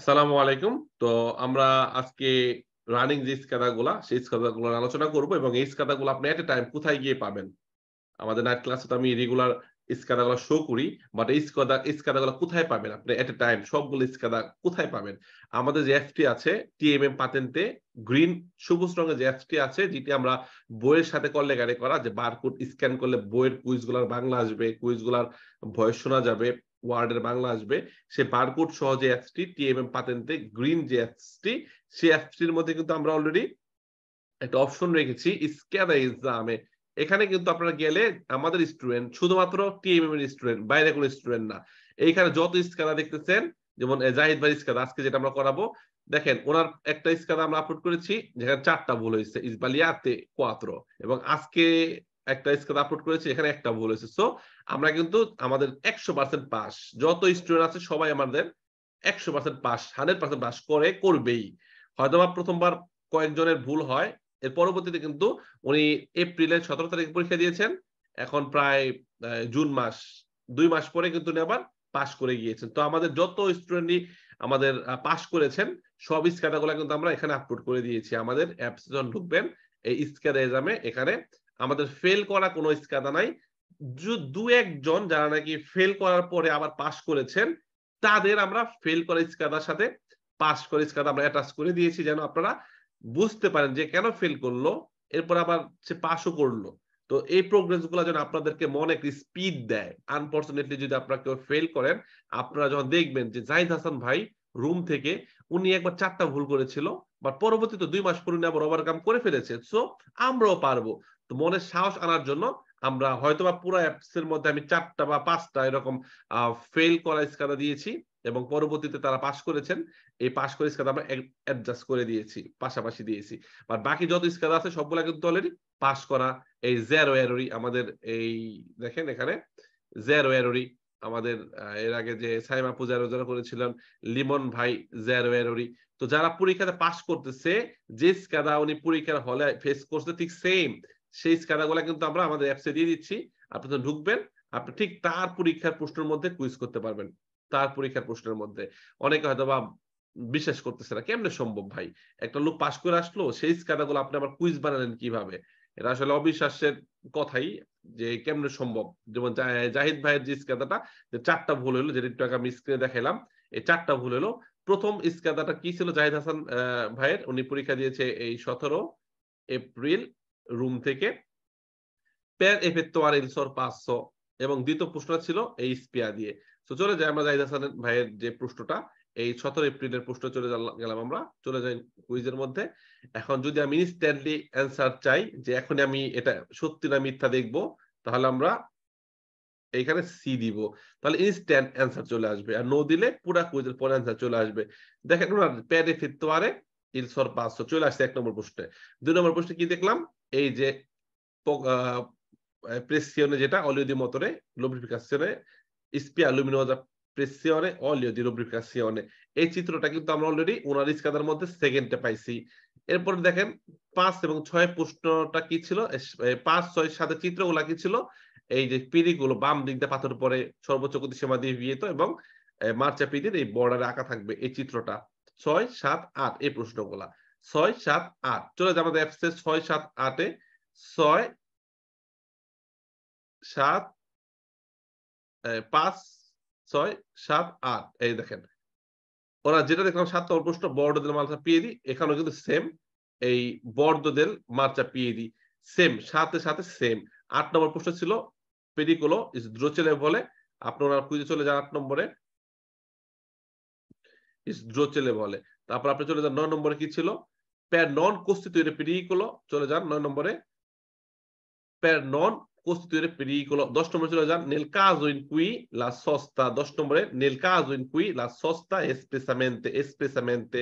আসসালামু আলাইকুম তো আমরা আজকে রানিং যে স্কাদাগুলা সেই স্কাদাগুলোর আলোচনা করব এবং এই স্কাদাগুলো আপনি এট এ টাইম কোথায় গিয়ে পাবেন আমাদের নাইট ক্লাসে তো আমি রেগুলার স্কাদাগুলো শো করি বাট এই স্কাদা স্কাদাগুলো কোথায় পাবেন আপনি এট এ টাইম সবগুলো ইস্কাদা কোথায় পাবেন আমাদের যে এফটি আছে টিএমএম পাতেন্তে গ্রিন সবুজ রঙের যে এফটি আছে যেটি আমরা বইয়ের সাথে করলে গাড়ি করা যে বারকোড স্ক্যান করলে বইয়ের কুইজগুলার বাংলা আসবে কুইজগুলার ভয়েস শোনা যাবে ওয়ার্ডের বাংলা আসবে সে বারকোড সহ যে অ্যাপসটি টিএমএম পাতেন্তে গ্রিন যে অ্যাপসটি সেই অ্যাপসটির মধ্যে কিন্তু আমরা অলরেডি একটা অপশন রেখেছি স্ক্যান এক্সামে এখানে কিন্তু আপনারা গেলে আমাদের স্টুডেন্ট শুধুমাত্র টিএমএম এর স্টুডেন্ট বাইরে কোনো স্টুডেন্ট না এইখানে যত স্ক্যানার দেখতেছেন যেমন জাহিদ ভাই স্ক্যানার আজকে যেটা আমরা করাবো দেখেন ওনার একটা স্ক্যানার আমরা আপলোড করেছি যেখানে চারটা ভুল হয়েছে ইসবালিয়াতে কোয়াত্র এবং আজকে একটা স্কেল আপলোড করেছি এখানে একটা ভুল হয়েছে সো আমরা কিন্তু আমাদের একশো পার্সেন্ট পাস যত স্টুডেন্ট আছে সবাই আমাদের একশো percent pass hundred percent pass করে করবেই হয়তো বা প্রথমবার কয়েকজনের ভুল হয় এর পরবর্তীতে কিন্তু উনি এপ্রিলের সতেরো তারিখ পরীক্ষা দিয়েছেন এখন প্রায় জুন মাস দুই মাস পরে কিন্তু উনি আবার পাস করে গিয়েছেন তো আমাদের যত স্টুডেন্টই আমাদের পাস করেছেন সব স্ক্যাটাগুলো কিন্তু আমরা এখানে আপলোড করে দিয়েছি আমাদের অ্যাপস যখন ঢুকবেন এই স্ক্যাটা এক্সামে এখানে আমাদের ফেল করা কোনো ইস্কাদা নাই দু একজন যারা নাকি ফেল করার পরে আবার পাস করেছেন তাদের আমরা ফেল করা ইস্কাদার সাথে পাস করে ইস্কাদা আমরা অ্যাটাচ করে দিয়েছি যেন আপনারা বুঝতে পারেন যে কেন ফেল করলো এরপর আবার সে পাশও করলো তো এই প্রোগ্রেস গুলো যেন আপনাদেরকে মনে একটি স্পিড দেয় আনফর্চুনেটলি যদি আপনারা কেউ ফেল করেন আপনারা যখন দেখবেন যে জাহিদ হাসান ভাই রুম থেকে উনি একবার চারটা ভুল করেছিল বাট পরবর্তীতে দুই মাস পরে আবার ওভারকাম করে ফেলেছে সো আমরাও পারবো তো মনে সাহস আনার জন্য আমরা হয়তোবা পুরো অ্যাপস এর মধ্যে আমি চারটা বা পাঁচটা এরকম ফেল করা ইস্কারা দিয়েছি এবং পরবর্তীতে তারা পাশ করেছেন এই পাস করে ইস্কাদা আমরা অ্যাডজাস্ট করে দিয়েছি পাশাপাশি দিয়েছি আর বাকি যত ইস্কাদা আছে সবগুলো কিন্তু অলরেডি পাস করা এই জেরো এরোরি আমাদের এই দেখেন এখানে জেরো এরোরি আমাদের এর আগে যে সাইমা পূজা যারা করেছিলেন লিমন ভাই জেরো এরোরি তো যারা পরীক্ষাতে পাস করতেছে যে ইস্কাদা উনি পরীক্ষার হলে ফেস করছে ঠিক সেম সেই স্ক্যানারগুলো কিন্তু আমরা আমাদের অ্যাপসে দিয়ে দিচ্ছি আপনি তো ঢুকবেন আপনি ঠিক তার পরীক্ষার প্রশ্নের মধ্যে কুইজ করতে পারবেন তার পরীক্ষার প্রশ্নের মধ্যে অনেকে হয়তো বা বিশ্বাস করতেছে না কেমনে সম্ভব ভাই একটা লোক পাশ করে আসলো সেই স্ক্যানারগুলো আপনি আবার কুইজ বানালেন কিভাবে এটা আসলে অবিশ্বাসের কথাই যে কেমনে সম্ভব যেমন জাহিদ ভাইয়ের যে স্ক্যাদাটা যে চারটা ভুল হলো যেটা একটু আগে আমি স্ক্রিনে দেখাইলাম এই চারটা ভুল হলো প্রথম স্ক্যাদাটা কি ছিল জাহিদ হাসান ভাইয়ের উনি পরীক্ষা দিয়েছে এই সতেরো এপ্রিল রুম থেকে তো আর ইলসর পাঁচশো এবং দ্বিতীয় প্রশ্নটা ছিল এই স্পিয়া দিয়ে তো চলে যাই আমরা জাহিদ হাসান ভাইয়ের যে প্রশ্নটা এই সতেরো এপ্রিলের প্রশ্ন চলে গেলাম আমরা চলে যাই কুইজের মধ্যে এখন যদি আমি ইনস্ট্যান্টলি অ্যান্সার চাই যে এখন আমি এটা সত্যি না মিথ্যা দেখবো তাহলে আমরা এইখানে সি দিব তাহলে ইনস্ট্যান্ট অ্যান্সার চলে আসবে আর নো দিলে পুরা কুইজের পরে অ্যান্সার চলে আসবে দেখেন প্যারে ফিরতে পারে ইলসর পাঁচশো চলে আসছে এক নম্বর প্রশ্নে দুই নম্বর প্রশ্নে কি দেখলাম এই যে প্রেসিয়নে যেটা অলিওদি মতরে motore, স্পিয়া spia luminosa pressione, olio এই চিত্রটা কিন্তু আমরা অলরেডি ওনার ইস্কাদার মধ্যে সেকেন্ডে পাইছি এরপরে দেখেন পাঁচ এবং ছয় প্রশ্নটা কি ছিল পাঁচ ছয় সাথে চিত্রগুলা কি ছিল এই যে পিড়িগুলো বাম দিক দিয়ে পাথর পরে সর্বোচ্চ সীমা দিয়ে বিয়েত এবং মার্চা পিড়ির এই বর্ডারে আঁকা থাকবে এই চিত্রটা ছয় সাত আট এই প্রশ্নগুলা ছয় সাত আট চলে যাবে আমাদের অ্যাপসে ছয় সাত আটে ছয় সাত পাঁচ ছয় সাত আট এই দেখেন ওরা যেটা দেখলাম সাত অর্পুষ্ট বর্ডদের মার্চা পিয়ে দিই এখানেও কিন্তু সেম এই বর্ডদের মার্চা পিয়ে দিই সেম সাথে সাথে সেম আট নম্বর প্রশ্ন ছিল পেডিকুলো ইজ দ্রোচেলে বলে আপনারা খুঁজে চলে যান আট নম্বরে ইস দ্রোচেলে বলে তারপর আপনি চলে যান নয় নম্বরে কি ছিল প্যার নন কস্তি তৈরি পেরিয়ে চলে যান নয় নম্বরে প্যার নন কস্তি তৈরি পেরিয়ে কল দশ নম্বরে চলে যান নেলকা জৈন কুই লা সস্তা দশ নম্বরে নেলকা জৈন কুই লা সস্তা এসপেসামেন্তে এসপেসামেন্তে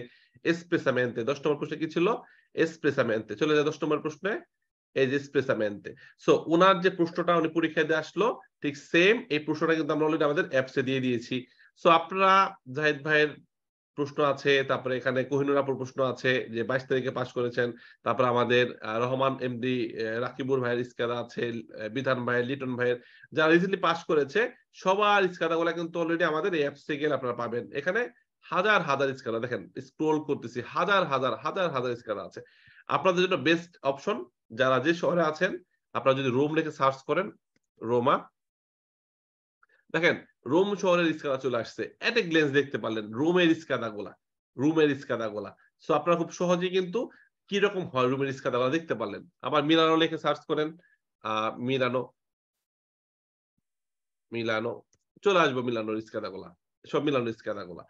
এসপেসামেন্তে দশ নম্বর প্রশ্ন কি ছিল এসপেসামেন্তে চলে যান দশ নম্বর প্রশ্নে এজ এসপেসামেন্তে সো ওনার যে প্রশ্নটা উনি পরীক্ষা দিয়ে আসলো ঠিক সেম এই প্রশ্নটা কিন্তু আমরা অলরেডি আমাদের অ্যাপসে দিয়ে দিয়েছি সো আপনারা জাহিদ ভাইয়ের প্রশ্ন আছে তারপরে এখানে কোহিনুর আপুর প্রশ্ন আছে যে বাইশ তারিখে পাশ করেছেন তারপরে আমাদের রহমান এমডি রাকিবুর ভাইয়ের ইস্কাদা আছে বিধান ভাইয়ের লিটন ভাইয়ের যারা রিসেন্টলি পাশ করেছে সবার ইস্কাদা গুলা কিন্তু অলরেডি আমাদের এই অ্যাপসে গেলে আপনারা পাবেন এখানে হাজার হাজার ইস্কাদা দেখেন স্ক্রোল করতেছি হাজার হাজার হাজার হাজার ইস্কাদা আছে আপনাদের জন্য বেস্ট অপশন যারা যে শহরে আছেন আপনারা যদি রোম রেখে সার্চ করেন রোমা দেখেন রোম শহরের ইস্কাদা চলে আসছে এট এ গ্লেন্স দেখতে পারলেন রোমের ইস্কাদা গোলা রোমের ইস্কাদা গোলা সো আপনারা খুব সহজে কিন্তু কিরকম হয় রোমের ইস্কাদা গোলা দেখতে পারলেন আবার মিলানো লিখে সার্চ করেন মিলানো মিলানো চলে আসবো মিলানো ইস্কাদা গোলা সব মিলানো ইস্কাদা গোলা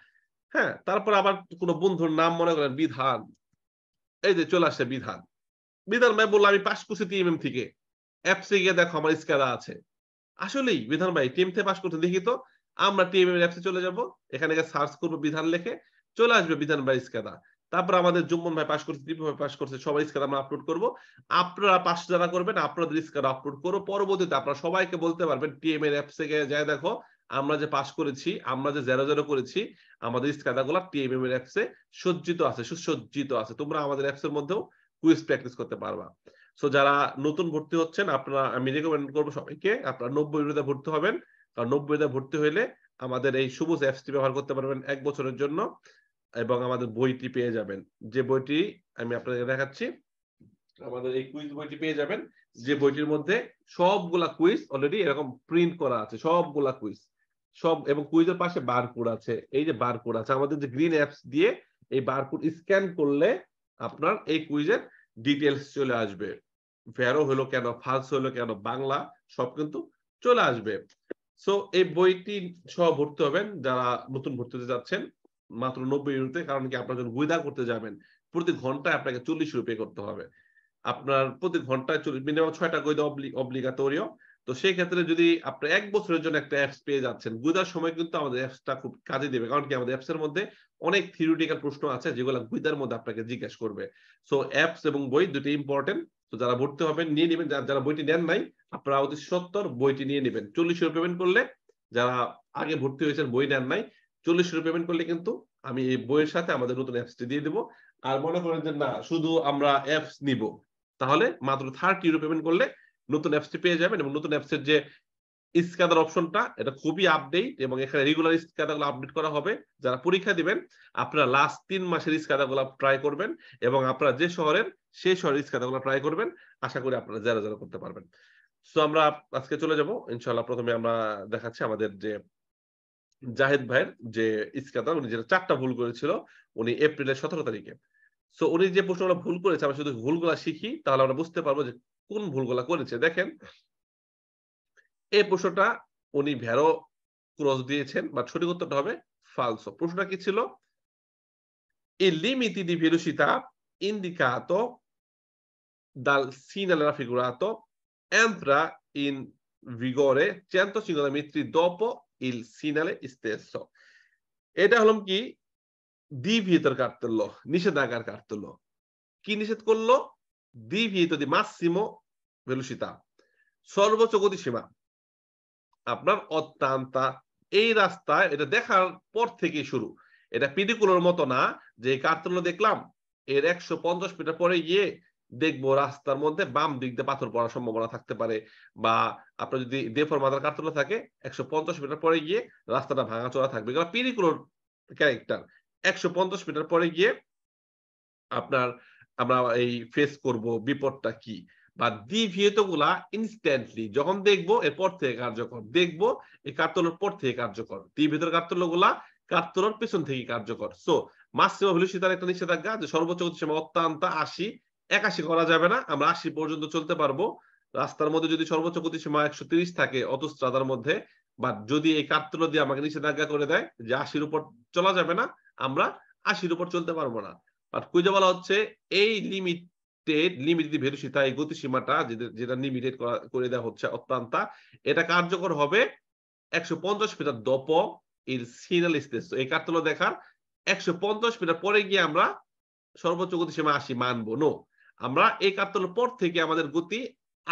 হ্যাঁ তারপর আবার কোনো বন্ধুর নাম মনে করেন বিধান এই যে চলে আসছে বিধান বিধান ভাই মানে বললো আমি পাশকুচি টিএমএম থেকে অ্যাপসে গিয়ে দেখো আমার ইস্কাদা আছে আসলেই বিধান ভাই টিএম থেকে পাস করতে দেখি তো আমরা টিএম এর অ্যাপসে চলে যাব এখানে সার্চ করব বিধান লেখে চলে আসবে বিধান ভাই ইস্কাদা তারপর আমাদের জুম্মন ভাই পাস করছে দীপক ভাই পাস করছে সবাই স্কার আমরা আপলোড করব আপনারা পাস যারা করবেন আপনাদের স্কার আপলোড করো পরবর্তীতে আপনারা সবাইকে বলতে পারবেন টিএম এর অ্যাপসে গিয়ে যায় দেখো আমরা যে পাস করেছি আমরা যে জেরো জেরো করেছি আমাদের স্কাদাগুলো টিএমএম এর অ্যাপসে সজ্জিত আছে সুসজ্জিত আছে তোমরা আমাদের অ্যাপসের মধ্যেও কুইজ প্র্যাকটিস করতে পারবা সো যারা নতুন ভর্তি হচ্ছেন আপনারা আমি রেকমেন্ড করব সবাইকে আপনারা নব্বই বিরোধে ভর্তি হবেন কারণ নব্বই বিরোধে ভর্তি হলে আমাদের এই সবুজ অ্যাপসটি ব্যবহার করতে পারবেন এক বছরের জন্য এবং আমাদের বইটি পেয়ে যাবেন যে বইটি আমি আপনাদের দেখাচ্ছি আমাদের এই কুইজ বইটি পেয়ে যাবেন যে বইটির মধ্যে সবগুলা কুইজ অলরেডি এরকম প্রিন্ট করা আছে সবগুলা কুইজ সব এবং কুইজের পাশে বারকোড আছে এই যে বারকোড আছে আমাদের যে গ্রিন অ্যাপস দিয়ে এই বারকোড স্ক্যান করলে আপনার এই কুইজের ডিটেলস চলে আসবে ফেরো হলো কেন ফালস হলো কেন বাংলা সব কিন্তু চলে আসবে সো এই বইটি সহ ভর্তি হবেন যারা নতুন ভর্তি হতে যাচ্ছেন মাত্র নব্বই ইউরোতে কারণ কি আপনার যখন গুইদা করতে যাবেন প্রতি ঘন্টায় আপনাকে চল্লিশ রুপে করতে হবে আপনার প্রতি ঘন্টায় চল্লিশ মিনিমাম ছয়টা গুইদা অব্লিগাটোরিও তো সেই ক্ষেত্রে যদি আপনি এক বছরের জন্য একটা অ্যাপস পেয়ে যাচ্ছেন গুদার সময় কিন্তু আমাদের অ্যাপসটা খুব কাজে দেবে কারণ কি আমাদের অ্যাপসের মধ্যে অনেক থিওরিটিক্যাল প্রশ্ন আছে যেগুলো গুইদার মধ্যে আপনাকে জিজ্ঞাসা করবে সো অ্যাপস এবং বই দুটি ইম্পর্টেন্ট তো যারা ভর্তি হবেন নিয়ে নেবেন যারা বইটি নেন নাই আপনারা অতি সত্তর বইটি নিয়ে নেবেন চল্লিশ রুপি পেমেন্ট করলে যারা আগে ভর্তি হয়েছেন বই নেন নাই চল্লিশ রুপি পেমেন্ট করলে কিন্তু আমি এই বইয়ের সাথে আমাদের নতুন অ্যাপসটি দিয়ে দেবো আর মনে করেন যে না শুধু আমরা অ্যাপস নিব তাহলে মাত্র থার্টি রুপি পেমেন্ট করলে নতুন অ্যাপসটি পেয়ে যাবেন এবং নতুন অ্যাপসের যে স্ক্যানার অপশনটা এটা খুবই আপডেট এবং এখানে রেগুলার গুলো আপডেট করা হবে যারা পরীক্ষা দিবেন আপনারা লাস্ট তিন মাসের স্ক্যানারগুলো ট্রাই করবেন এবং আপনারা যে শহরের সেই শহরের স্ক্যানারগুলো ট্রাই করবেন আশা করি আপনারা যারা যারা করতে পারবেন সো আমরা আজকে চলে যাব ইনশাল্লাহ প্রথমে আমরা দেখাচ্ছি আমাদের যে জাহেদ ভাইয়ের যে ইস্কাদার উনি যেটা চারটা ভুল করেছিল উনি এপ্রিলের সতেরো তারিখে সো উনি যে প্রশ্নগুলো ভুল করেছে আমরা শুধু ভুলগুলা শিখি তাহলে আমরা বুঝতে পারবো যে কোন ভুলগুলা করেছে দেখেন এই প্রশ্নটা উনি ভ্যারো ক্রস দিয়েছেন বা সঠিক উত্তরটা হবে ফালসো প্রশ্নটা কি ছিল il limite di velocità indicato dal segnale raffigurato ইন in vigore 150 মিত্রি dopo ইল সিনালে stesso. এটা হলো কি দি ভিতর কাটতল নিষেধাজ্ঞার কাটতল কি নিষেধ করলো দি ভিতর দি মাসিমো ভেলুসিতা সর্বোচ্চ গতিসীমা আপনার অত্যান্তা এই রাস্তায় এটা দেখার পর থেকে শুরু এটা পিডিকুলোর মতো না যে কাতরুলো দেখলাম এর একশো পঞ্চাশ মিটার পরে গিয়ে দেখবো রাস্তার মধ্যে বাম দিক দিয়ে পাথর পড়ার সম্ভাবনা থাকতে পারে বা আপনার যদি দেফর মাথার কাতরুলো থাকে একশো পঞ্চাশ মিটার পরে গিয়ে রাস্তাটা ভাঙাচোরা থাকবে কারণ পিডিকুলোর ক্যারেক্টার একশো পঞ্চাশ মিটার পরে গিয়ে আপনার আমরা এই ফেস করব বিপদটা কি বা দ্বিভিহিত গুলা ইনস্ট্যান্টলি যখন দেখবো এরপর থেকে কার্যকর দেখবো এই কার্তলোর পর থেকে কার্যকর দ্বিভিতর কার্তল গুলা কার্তলোর পেছন থেকে কার্যকর সো মাসিমা হলো সীতার একটা নিষেধাজ্ঞা যে সর্বোচ্চ সীমা অত্যন্ত আশি একাশি করা যাবে না আমরা আশি পর্যন্ত চলতে পারবো রাস্তার মধ্যে যদি সর্বোচ্চ গতিসীমা একশো তিরিশ থাকে অতস্ত্রাদার মধ্যে বা যদি এই কার্তল দিয়ে আমাকে নিষেধাজ্ঞা করে দেয় যে আশির উপর চলা যাবে না আমরা আশির উপর চলতে পারবো না বাট কুইজা বলা হচ্ছে এই লিমিট টেড লিমিটেড ভেলোসিটি এই গতিসীমাটা যেটা লিমিটেড করে দেওয়া হচ্ছে অত্যন্ত এটা কার্যকর হবে একশো পঞ্চাশ মিটার দপ এর সিগন্যাল স্পেস এই কার্তল দেখার একশো পঞ্চাশ মিটার পরে গিয়ে আমরা সর্বোচ্চ গতিসীমা আশি মানবো নো আমরা এই কার্তল পর থেকে আমাদের গতি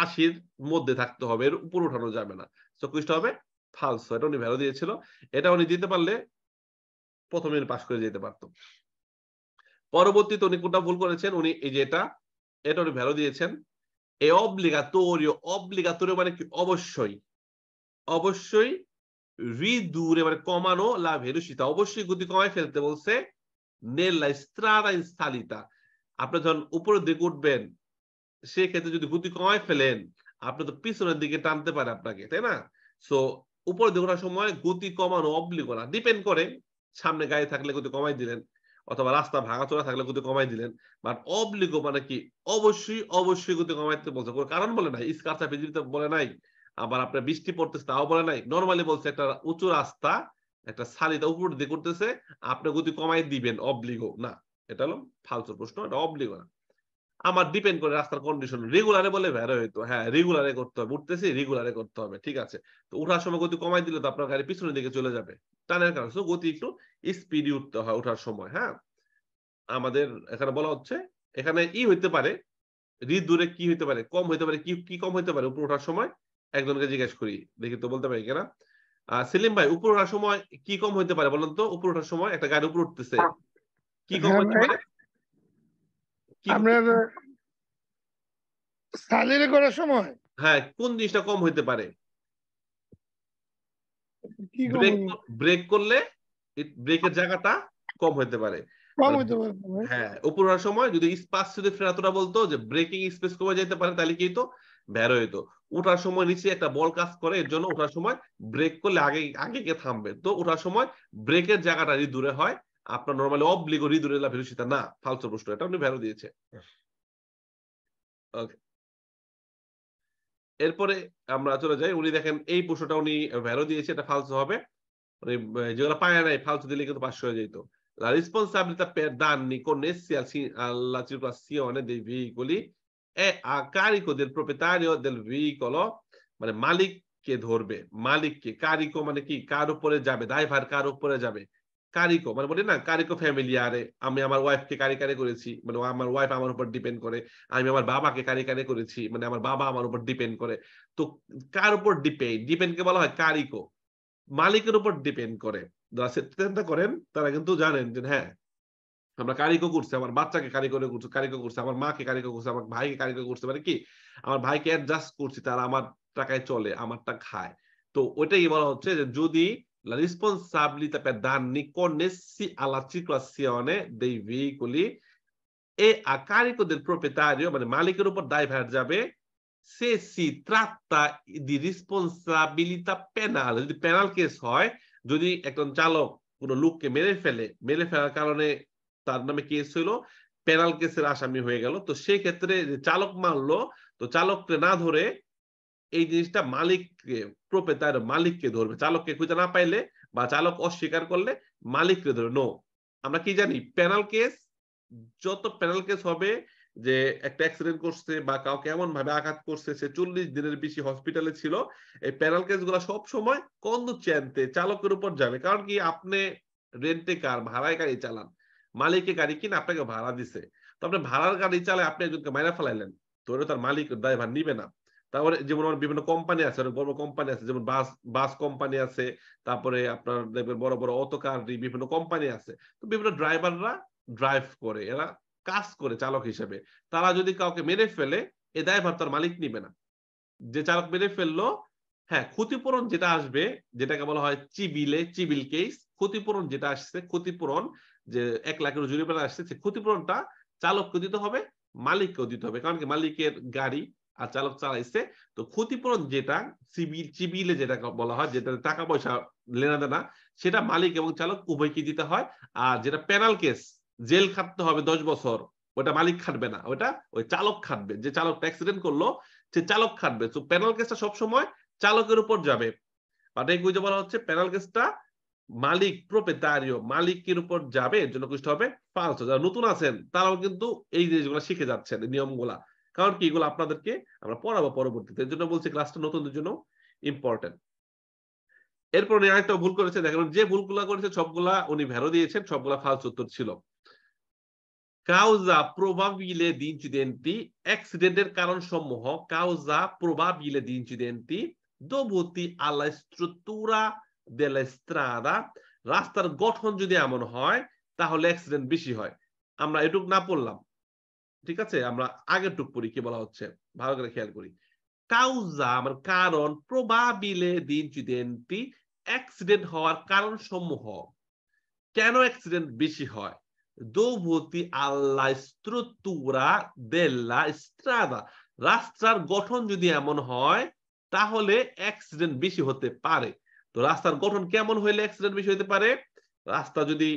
আশির মধ্যে থাকতে হবে এর উপর উঠানো যাবে না চকুশটা হবে ফালস এটা উনি ভ্যালু দিয়েছিল এটা উনি দিতে পারলে প্রথমে পাশ করে যেতে পারতো পরবর্তীতে উনি কোনটা ভুল করেছেন উনি এই যে এটা এটা উনি ভ্যালু দিয়েছেন এ অব্লিগাটোরিও অব্লিগাটোরিও মানে কি অবশ্যই অবশ্যই রি দূরে মানে কমানো লাভ ভেরুসিতা অবশ্যই গতি কমায় ফেলতে বলছে নেল্লা স্ত্রাদা স্থালিতা আপনি যখন উপরের দিকে উঠবেন সেক্ষেত্রে যদি গতি কমায় ফেলেন আপনি তো পিছনের দিকে টানতে পারে আপনাকে তাই না সো উপরে দিকে ওঠার সময় গতি কমানো অব্লিগো না ডিপেন্ড করে সামনে গায়ে থাকলে গতি কমাই দিলেন অথবা রাস্তা ভাঙা চোরা থাকলে গতি কমাই দিলেন বাট অবলিগো মানে কি অবশ্যই অবশ্যই গতি কমাইতে বলছে কোনো কারণ বলে নাই ইস্কারটা পৃথিবীতে বলে নাই আবার আপনার বৃষ্টি পড়তেছে তাও বলে নাই নর্মালি বলছে একটা উঁচু রাস্তা একটা সালিতা উপর দিয়ে করতেছে আপনি গতি কমাই দিবেন অবলিগো না এটা হলো ফালতু প্রশ্ন এটা অবলিগো না আমার ডিপেন্ড করে রাস্তার কন্ডিশন রেগুলারে বলে ভ্যারো হইতো হ্যাঁ রেগুলারে করতে হবে উঠতেছি রেগুলারে করতে হবে ঠিক আছে তো উঠার সময় গতি কমাই দিলে তো আপনার গাড়ি পিছনের দিকে চলে যাবে টানের কারণে গতি একটু স্পিডি উঠতে হয় উঠার সময় হ্যাঁ আমাদের এখানে বলা হচ্ছে এখানে ই হইতে পারে রিদ দূরে কি হইতে পারে কম হইতে পারে কি কি কম হইতে পারে উপরে ওঠার সময় একজনকে জিজ্ঞেস করি দেখি তো বলতে পারি কেনা সেলিম ভাই উপরে ওঠার সময় কি কম হইতে পারে বলেন তো উপরে ওঠার সময় একটা গাড়ি উপরে উঠতেছে কি কম হইতে পারে সালিরে করার সময় হ্যাঁ কোন জিনিসটা কম হইতে পারে ব্রেক করলে ব্রেকের জায়গাটা কম হইতে পারে হ্যাঁ সময় যদি স্পাস যদি ফেরাতোরা বলতো যে ব্রেকিং স্পেস কমে যেতে পারে তাহলে কি হতো বের হইতো ওঠার সময় নিচে একটা বল কাজ করে এর জন্য ওঠার সময় ব্রেক করলে আগে আগে কে থামবে তো ওঠার সময় ব্রেকের জায়গাটা যদি দূরে হয় আপনার নর্মালি অবলিগ রিদুরেলা ভেরুসিতা না ফালসো প্রশ্ন এটা উনি ভ্যালু দিয়েছে এরপরে আমরা চলে যাই উনি দেখেন এই প্রশ্নটা উনি ভ্যালু দিয়েছে এটা ফালসো হবে যেগুলো পায় নাই ফালতু দিলে কিন্তু পাশ হয়ে যেত মানে ধরবে মালিককে কারিকো মানে কি কার উপরে যাবে ড্রাইভার কার উপরে যাবে কারিকো মানে বলি না কারিকো ফ্যামিলি আরে আমি আমার ওয়াইফকে কারিকারে করেছি মানে আমার ওয়াইফ আমার উপর ডিপেন্ড করে আমি আমার বাবাকে কারিকারে করেছি মানে আমার বাবা আমার উপর ডিপেন্ড করে তো কার উপর ডিপেন্ড ডিপেন্ডকে বলা হয় কারিকো মালিকের উপর ডিপেন্ড করে যারা চিন্তা করেন তারা কিন্তু জানেন যে হ্যাঁ আমরা কারিকো করছি আমার বাচ্চাকে কারিগরে করছি কারিকো করছে আমার মাকে কারিকো করছে আমার ভাইকে কারিকো করছে মানে কি আমার ভাইকে অ্যাডজাস্ট করছি তারা আমার টাকায় চলে আমারটা খায় তো ওইটাই বলা হচ্ছে যে যদি la responsabilità per danni connessi alla circolazione dei veicoli è e a carico del proprietario, মানে মালিকের উপর দায়ভার যাবে সে সি ট্রাত্তা দি রেসপন্সিবিলিটা পেনাল যদি পেনাল কেস হয় যদি একজন চালক কোনো লোককে মেরে ফেলে মেরে ফেলার কারণে তার নামে কেস হইলো পেনাল কেসের আসামি হয়ে গেল তো সেই ক্ষেত্রে চালক মারলো তো চালককে না ধরে এই জিনিসটা মালিককে প্রোপেতার মালিককে ধরবে চালককে খুঁজে না পাইলে বা চালক অস্বীকার করলে মালিককে ধরবে নো আমরা কি জানি প্যানাল কেস যত প্যানাল কেস হবে যে একটা অ্যাক্সিডেন্ট করছে বা কাউকে এমন ভাবে আঘাত করছে সে চল্লিশ দিনের বেশি হসপিটালে ছিল এই প্যানাল কেস গুলা সব সময় কন্দ চ্যানতে চালকের উপর যাবে কারণ কি আপনি রেন্টে কার ভাড়ায় গাড়ি চালান মালিকের গাড়ি কিনে আপনাকে ভাড়া দিছে তো আপনি ভাড়ার গাড়ি চালায় আপনি একজনকে মাইনা ফেলাইলেন তো তার মালিক ড্রাইভার নিবে না তারপরে যেমন আমার বিভিন্ন কোম্পানি আছে বড় বড় কোম্পানি আছে যেমন বাস বাস কোম্পানি আছে তারপরে আপনার বড় বড় অটোকার বিভিন্ন কোম্পানি আছে তো বিভিন্ন ড্রাইভাররা ড্রাইভ করে এরা কাজ করে চালক হিসেবে তারা যদি কাউকে মেরে ফেলে এ ড্রাইভার তার মালিক নিবে না যে চালক মেরে ফেললো হ্যাঁ ক্ষতিপূরণ যেটা আসবে যেটাকে বলা হয় চিবিলে চিবিল কেস ক্ষতিপূরণ যেটা আসছে ক্ষতিপূরণ যে এক লাখের জরিমানা আসছে ক্ষতিপূরণটা চালককে দিতে হবে মালিককেও দিতে হবে কারণ কি মালিকের গাড়ি আর চালক চালাইছে তো ক্ষতিপূরণ যেটা সিবিল চিবিলে যেটা বলা হয় যেটা টাকা পয়সা লেনা দেনা সেটা মালিক এবং চালক উভয়কে দিতে হয় আর যেটা প্যানাল কেস জেল খাটতে হবে দশ বছর ওটা মালিক খাটবে না ওটা ওই চালক খাটবে যে চালক অ্যাক্সিডেন্ট করলো সে চালক খাটবে তো প্যানাল কেসটা সবসময় চালকের উপর যাবে পাটাই গুজে বলা হচ্ছে প্যানাল কেসটা মালিক প্রোপেতারিও মালিকের উপর যাবে এর জন্য কষ্ট হবে ফালস যারা নতুন আছেন তারাও কিন্তু এই জিনিসগুলো শিখে যাচ্ছেন নিয়মগুলা কারণ কি এগুলো আপনাদেরকে আমরা পড়াবো পরবর্তীতে এর জন্য বলছি ক্লাসটা নতুনদের জন্য ইম্পর্টেন্ট এরপর উনি আরেকটা ভুল করেছে দেখেন যে ভুলগুলা করেছে সবগুলা উনি ভেরো দিয়েছেন সবগুলা ফালস উত্তর ছিল কাউজা প্রভাবিলে দি অ্যাক্সিডেন্টের কারণ সমূহ কাউজা প্রভাবিলে দি দবতি দোবতি আলা স্ট্রুতুরা দেলা স্ত্রাদা রাস্তার গঠন যদি এমন হয় তাহলে অ্যাক্সিডেন্ট বেশি হয় আমরা এটুক না পড়লাম ঠিক আছে আমরা আগের টুক পড়ি কি বলা হচ্ছে ভালো করে খেয়াল করি কাউজা আমার কারণ প্রবাবিলে দিন চিদেন্টি অ্যাক্সিডেন্ট হওয়ার কারণ সমূহ কেন অ্যাক্সিডেন্ট বেশি হয় দৌভতি আল্লাহ স্ত্রুতুরা দেল্লা স্ট্রাদা রাস্তার গঠন যদি এমন হয় তাহলে অ্যাক্সিডেন্ট বেশি হতে পারে তো রাস্তার গঠন কেমন হইলে অ্যাক্সিডেন্ট বেশি হতে পারে রাস্তা যদি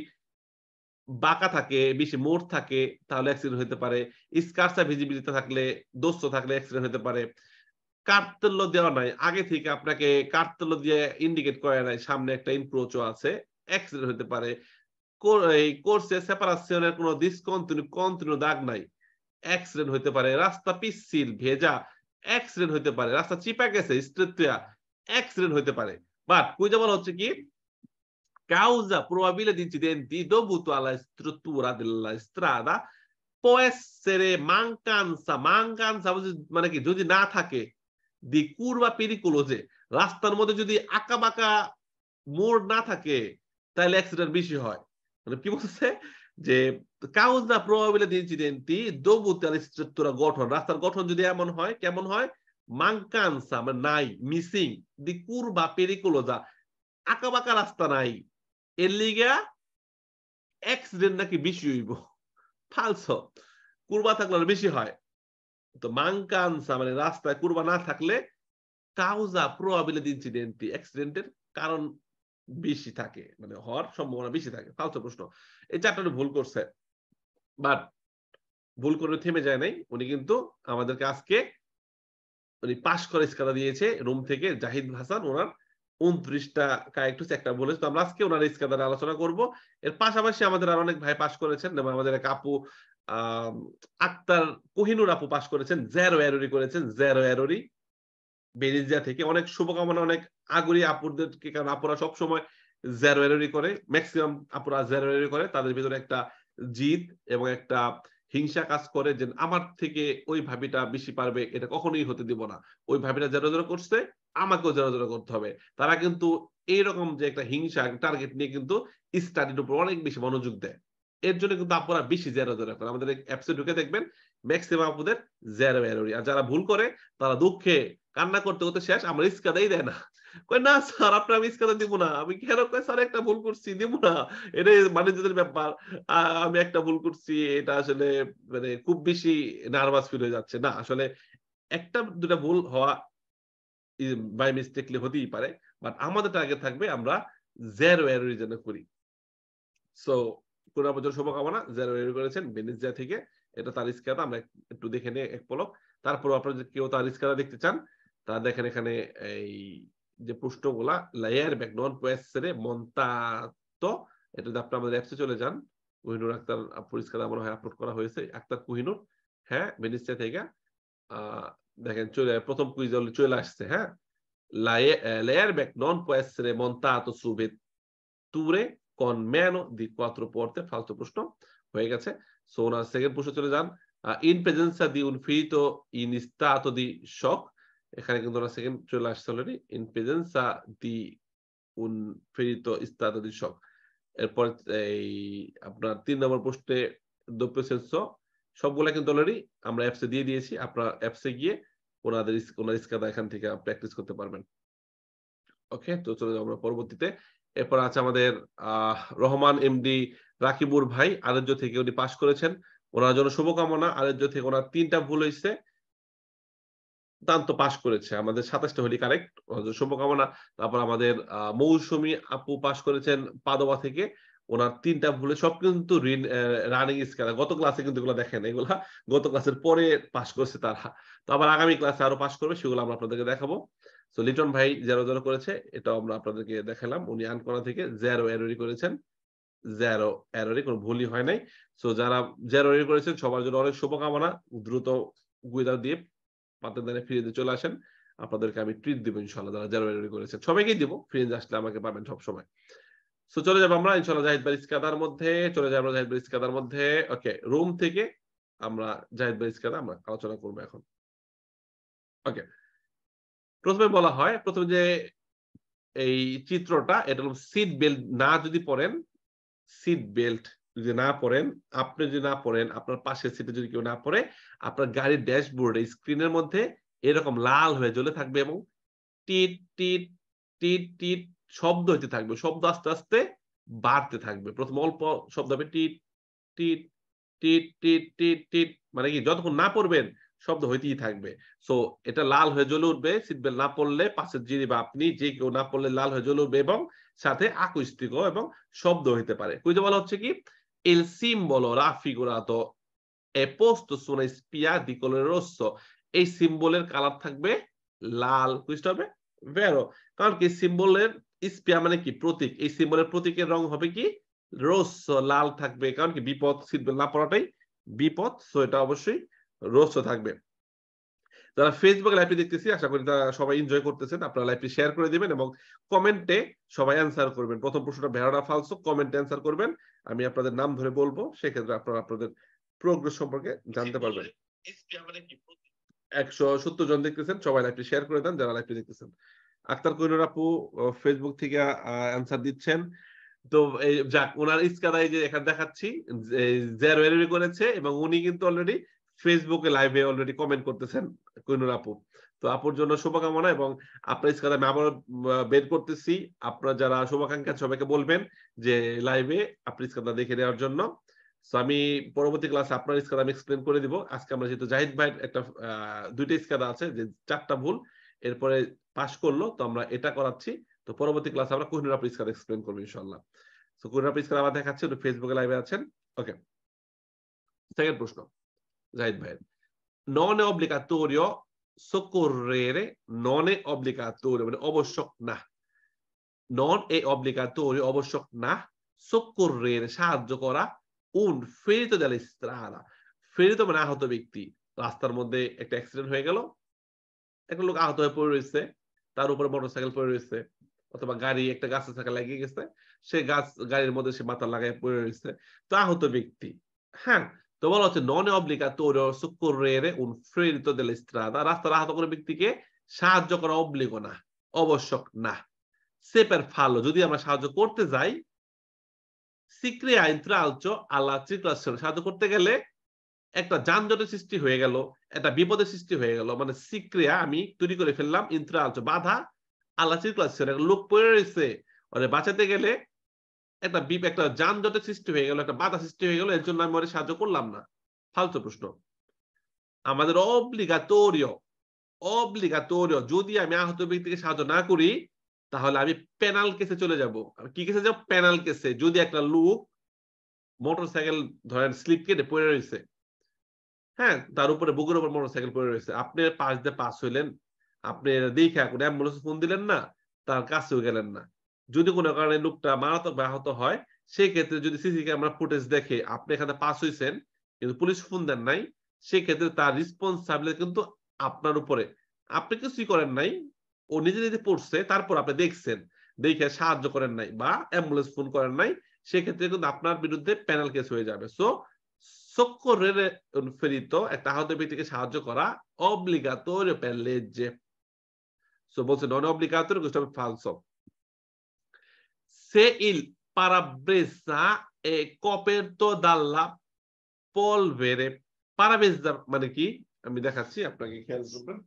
বাঁকা থাকে বেশি মোড় থাকে তাহলে অ্যাক্সিডেন্ট হতে পারে স্কার্সা ভিজিবিলিটি থাকলে দোস্ত থাকলে অ্যাক্সিডেন্ট হতে পারে কার্তল্য দেওয়া নাই আগে থেকে আপনাকে কার্তল্য দিয়ে ইন্ডিকেট করে নাই সামনে একটা ইনক্রোচও আছে অ্যাক্সিডেন্ট হতে পারে এই কোর্সে সেপারাসিয়নের কোনো ডিসকন্টিনিউ কন্টিনিউ দাগ নাই অ্যাক্সিডেন্ট হতে পারে রাস্তা পিচ্ছিল ভেজা অ্যাক্সিডেন্ট হতে পারে রাস্তা চিপা গেছে স্ট্রেট অ্যাক্সিডেন্ট হতে পারে বাট কুইজাবল হচ্ছে কি causa probabile di incidenti dovuto alla struttura della strada può essere mancanza, mancanza মানে কি যদি না থাকে দি কুরবা পেরিকুলোজে রাস্তার মধ্যে যদি আঁকা মোড় না থাকে তাহলে অ্যাক্সিডেন্ট বেশি হয় মানে কি বলছে যে কাউজা প্রভাবিলা দি ইনসিডেন্টি দবুতাল স্ট্রাকচারা গঠন রাস্তার গঠন যদি এমন হয় কেমন হয় মাংকানসা মানে নাই মিসিং দি কুরবা পেরিকুলোজা আঁকা রাস্তা নাই এর লিগা অ্যাক্সিডেন্ট নাকি বেশি হইব ফালস কুরবা থাকলে বেশি হয় তো মাংকানসা মানে রাস্তায় কুরবা না থাকলে কাউজা প্রবাবিলিটি ইনসিডেন্টি অ্যাক্সিডেন্টের কারণ বেশি থাকে মানে হওয়ার সম্ভাবনা বেশি থাকে ফালস প্রশ্ন এই চ্যাপ্টারে ভুল করছে বাট ভুল করে থেমে যায় নাই উনি কিন্তু আমাদেরকে আজকে উনি পাশ করে ইস্কারা দিয়েছে রুম থেকে জাহিদ হাসান ওনার উনত্রিশটা একটু একটা বলেছে তো আমরা আজকে ওনার ইসকা দ্বারা আলোচনা করব এর পাশাপাশি আমাদের আর অনেক ভাই পাশ করেছেন এবং আমাদের এক আপু আক্তার কোহিনুর আপু পাশ করেছেন জেরো এরোরি করেছেন জেরো এরোরি বেরিজিয়া থেকে অনেক শুভকামনা অনেক আগুরি আপুদেরকে কারণ আপুরা সবসময় জেরো এরোরি করে ম্যাক্সিমাম আপুরা জেরো এরোরি করে তাদের ভিতরে একটা জিদ এবং একটা আহ হিংসা কাজ করে যে আমার থেকে ওই ভাবিটা বেশি পারবে এটা কখনোই হতে দিব না ওই ভাবিটা জেরো জেরো করছে আমাকেও জেরো জেরো করতে হবে তারা কিন্তু এইরকম যে একটা হিংসা টার্গেট নিয়ে কিন্তু স্টাডির উপর অনেক বেশি মনোযোগ দেয় এর জন্য কিন্তু আপনারা বেশি জেরো জেরো করেন আমাদের অ্যাপসে ঢুকে দেখবেন ম্যাক্সিমাম আপনাদের জেরো এরোরি আর যারা ভুল করে তারা দুঃখে কান্না করতে করতে শেষ আমার ইস্কাদাই দেয় না কয় না স্যার আপনার আমি ইস্কাদা দিব না আমি কেন কয় স্যার একটা ভুল করছি দিব না এটা বাণিজ্যের ব্যাপার আমি একটা ভুল করছি এটা আসলে মানে খুব বেশি নার্ভাস ফিল হয়ে যাচ্ছে না আসলে একটা দুটা ভুল হওয়া বাই মিস্টেকলি হতেই পারে বাট আমাদের টার্গেট থাকবে আমরা জেরো এর জন্য করি সো কোরআন বছর শুভকামনা জেরো এর করেছেন ভেনিজিয়া থেকে এটা তার ইস্কাদা আমরা একটু দেখে নিয়ে এক পলক তারপর আপনারা কেউ তার ইস্কাদা দেখতে চান তা দেখেন এখানে এই যে পুষ্টগুলা লেয়ার ব্যাক নন কোয়েসরে মন্তাত এটাতে আপনি আমাদের অ্যাপসে চলে যান কোহিনুর আক্তার পরিষ্কার মনে হয় আপলোড করা হয়েছে আক্তার কোহিনুর হ্যাঁ ভেনিসিয়া থেকে দেখেন চলে প্রথম কুইজ চলে আসছে হ্যাঁ লেয়ার ব্যাক নন কোয়েসরে মন্তাত সুভে তুরে কন ম্যানো দি কত পড়তে ফালতু প্রশ্ন হয়ে গেছে সোনার সেকেন্ড প্রশ্ন চলে যান ইন প্রেজেন্সা দি উনফিত ইন ইস্তাত দি শখ এখানে কিন্তু ওরা সেকেন্ড চলে আসছে অলরেডি ইন প্রেজেন্সা দি উন ফেরিত ইস্তাদি শক এরপর এই আপনার তিন নম্বর পোস্টে দ্রব্য সেন্স সবগুলো কিন্তু অলরেডি আমরা অ্যাপসে দিয়ে দিয়েছি আপনার অ্যাপসে গিয়ে ওনাদের ওনার ইস্কাদা এখান থেকে প্র্যাকটিস করতে পারবেন ওকে তো চলে যাবো আমরা পরবর্তীতে এরপর আছে আমাদের রহমান এমডি রাকিবুর ভাই আরজ্য থেকে উনি পাশ করেছেন ওনার জন্য শুভকামনা আরজ্য থেকে ওনার তিনটা ভুল হয়েছে দান্ত পাশ করেছে আমাদের সাতাশটা হলি কারেক্ট শুভকামনা তারপর আমাদের মৌসুমী আপু পাশ করেছেন পাদবা থেকে ওনার তিনটা ভুলে সব কিন্তু রানিং স্কেল গত ক্লাসে কিন্তু এগুলো দেখেন এগুলা গত ক্লাসের পরে পাশ করছে তারা তো আবার আগামী ক্লাসে আরো পাশ করবে সেগুলো আমরা আপনাদেরকে দেখাবো তো লিটন ভাই জেরো জেরো করেছে এটাও আমরা আপনাদেরকে দেখালাম উনি আনকোনা থেকে জেরো এরোরি করেছেন জেরো এরোরি কোনো ভুলই হয় নাই তো যারা জেরো এরোরি করেছেন সবার জন্য অনেক শুভকামনা দ্রুত গুইদার দিয়ে পাত্রদানে ফ্রিতে চলে আসেন আপনাদেরকে আমি ট্রিট দেবো ইনশাল্লাহ যারা জানুয়ারি করেছেন সবাইকেই দেবো ফ্রিজ আসলে আমাকে পাবেন সবসময় তো চলে যাবো আমরা ইনশাল্লাহ জাহিদ বাড়ি কাদার মধ্যে চলে যাবো জাহিদ বাড়ি কাদার মধ্যে ওকে রুম থেকে আমরা জাহিদ বাড়ি কাদা আমরা আলোচনা করবো এখন ওকে প্রথমে বলা হয় প্রথমে যে এই চিত্রটা এটা হলো সিট বেল্ট না যদি পরেন সিট বেল্ট যদি না পড়েন আপনি যদি না পড়েন আপনার পাশের সিটে যদি কেউ না পড়ে আপনার গাড়ির ড্যাশবোর্ডে স্ক্রিনের মধ্যে এরকম লাল হয়ে জ্বলে থাকবে এবং টিট টিট টিট টিট শব্দ হইতে থাকবে শব্দ আস্তে আস্তে বাড়তে থাকবে প্রথম অল্প শব্দ হবে টিট টিট টিট টিট টিট টিট মানে কি যতক্ষণ না পড়বেন শব্দ হইতেই থাকবে সো এটা লাল হয়ে জ্বলে উঠবে সিটবেল্ট না পড়লে পাশের যিনি বা আপনি যে কেউ না পড়লে লাল হয়ে জ্বলে উঠবে এবং সাথে আকুস্তিক এবং শব্দ হইতে পারে কুইজ বলা হচ্ছে কি il simbolo raffigurato è posto su una spia di colore rosso এই সিম্বলের কালার থাকবে লাল বুঝতে হবে ভেরো কারণ কি সিম্বলের স্পিয়া মানে কি প্রতীক এই সিম্বলের প্রতীকের রং হবে কি রোজ লাল থাকবে কারণ কি বিপদ না পড়াটাই বিপদ সো এটা অবশ্যই রোজ থাকবে যারা ফেসবুক লাইভে দেখতেছি আশা করি তারা সবাই এনজয় করতেছেন আপনারা লাইভটি শেয়ার করে দিবেন এবং কমেন্টে সবাই অ্যান্সার করবেন প্রথম প্রশ্নটা ভেড়া ফালসো কমেন্টে অ্যান্সার করবেন আমি আপনাদের নাম ধরে বলবো সেক্ষেত্রে আপনারা আপনাদের প্রোগ্রেস সম্পর্কে জানতে পারবেন একশো সত্তর জন দেখতেছেন সবাই লাইভটি শেয়ার করে দেন যারা লাইভটি দেখতেছেন আক্তার কইনুর আপু ফেসবুক থেকে অ্যান্সার দিচ্ছেন তো এই যাক ওনার ইস্কাদাই যে এখানে দেখাচ্ছি জেরো করেছে এবং উনি কিন্তু অলরেডি ফেসবুকে লাইভে অলরেডি কমেন্ট করতেছেন কইনুর আপু তো আপুর জন্য শুভকামনা এবং আপনার ইসকাতে আমি আবার বের করতেছি আপনার যারা শুভাকাঙ্ক্ষা সবাইকে বলবেন যে লাইভে আপনার ইসকাতা দেখে নেওয়ার জন্য তো আমি পরবর্তী ক্লাসে আপনার ইস্কাদা আমি এক্সপ্লেন করে দিব আজকে আমরা যেহেতু জাহিদ ভাইয়ের একটা দুইটা ইস্কাদা আছে যে চারটা ভুল এরপরে পাশ করলো তো আমরা এটা করাচ্ছি তো পরবর্তী ক্লাসে আমরা কোহিনুর আপনি ইস্কাদা এক্সপ্লেন করবো ইনশাল্লাহ তো কোহিনুর আপনি ইস্কাদা আবার দেখাচ্ছি ফেসবুকে লাইভে আছেন ওকে সেকেন্ড প্রশ্ন জাহিদ ভাইয়ের নন অব্লিকাটোরিয় সোকোরেরে নন এ অব্লিকাটোরিয় মানে আবশ্যক না নন এ অব্লিকাটোরিয় আবশ্যক না সোকোরেরে সাহায্য করা উন ফেরিত দেয়াল ইস্তাহারা ফেরিত মানে আহত ব্যক্তি রাস্তার মধ্যে একটা অ্যাক্সিডেন্ট হয়ে গেল একটা লোক আহত হয়ে পড়ে রয়েছে তার উপরে মোটরসাইকেল পড়ে রয়েছে অথবা গাড়ি একটা গাছে থাকা লাগিয়ে গেছে সে গাছ গাড়ির মধ্যে সে মাথা লাগায় পড়ে রয়েছে তো আহত ব্যক্তি হ্যাঁ তো বলা হচ্ছে নন è obbligatorio soccorrere un ফ্রেরিত delle রাস্তা আহত কোনো ব্যক্তিকে সাহায্য করা অবলিগ না আবশ্যক না সেপের ফালো যদি আমরা সাহায্য করতে যাই আল্লাহ সাহায্য করতে গেলে একটা যানজটের সৃষ্টি হয়ে গেল একটা বিপদের সৃষ্টি হয়ে গেল মানে সিক্রিয়া আমি তৈরি করে ফেললাম ইন্ত্রালচ বাধা আল্লাহ চিত্রাশ্রম লোক পড়ে রয়েছে ওরে বাঁচাতে গেলে একটা বিপ একটা যানজটের সৃষ্টি হয়ে গেল একটা বাধা সৃষ্টি হয়ে গেল এর জন্য আমি সাহায্য করলাম না ফালতু প্রশ্ন আমাদের অব্লিগাটোরিয় অব্লিগাটোরিয় যদি আমি আহত ব্যক্তিকে সাহায্য না করি তাহলে আমি প্যানাল কেসে চলে যাব কি কেসে যাব প্যানাল কেসে যদি একটা লোক মোটরসাইকেল ধরেন স্লিপ কেটে পড়ে রয়েছে হ্যাঁ তার উপরে বুকের উপর মোটরসাইকেল পড়ে রয়েছে আপনি পাশ দিয়ে পাস হইলেন আপনি দেখে এখন অ্যাম্বুলেন্স ফোন দিলেন না তার কাছেও গেলেন না যদি কোনো কারণে লোকটা মারাত্মক ব্যাহত হয় সেক্ষেত্রে যদি সিসি ক্যামেরা ফুটেজ দেখে আপনি এখানে পাস হয়েছেন কিন্তু পুলিশ ফোন দেন নাই সেক্ষেত্রে তার রিসপন্সিবিলিটি কিন্তু আপনার উপরে আপনি কিছুই করেন নাই ও নিজে নিজে পড়ছে তারপর আপনি দেখছেন দেখে সাহায্য করেন নাই বা অ্যাম্বুলেন্স ফোন করেন নাই সেক্ষেত্রে কিন্তু আপনার বিরুদ্ধে প্যানেল কেস হয়ে যাবে সো সক্করের ফেরিত একটা আহত ব্যক্তিকে সাহায্য করা অব্লিগাতর প্যালেজে সো বলছে নন অব্লিগাতর ফালসব se il parabresa e coperto dalla polvere parabresa মানে কি আমি দেখাচ্ছি আপনাকে খেয়াল করবেন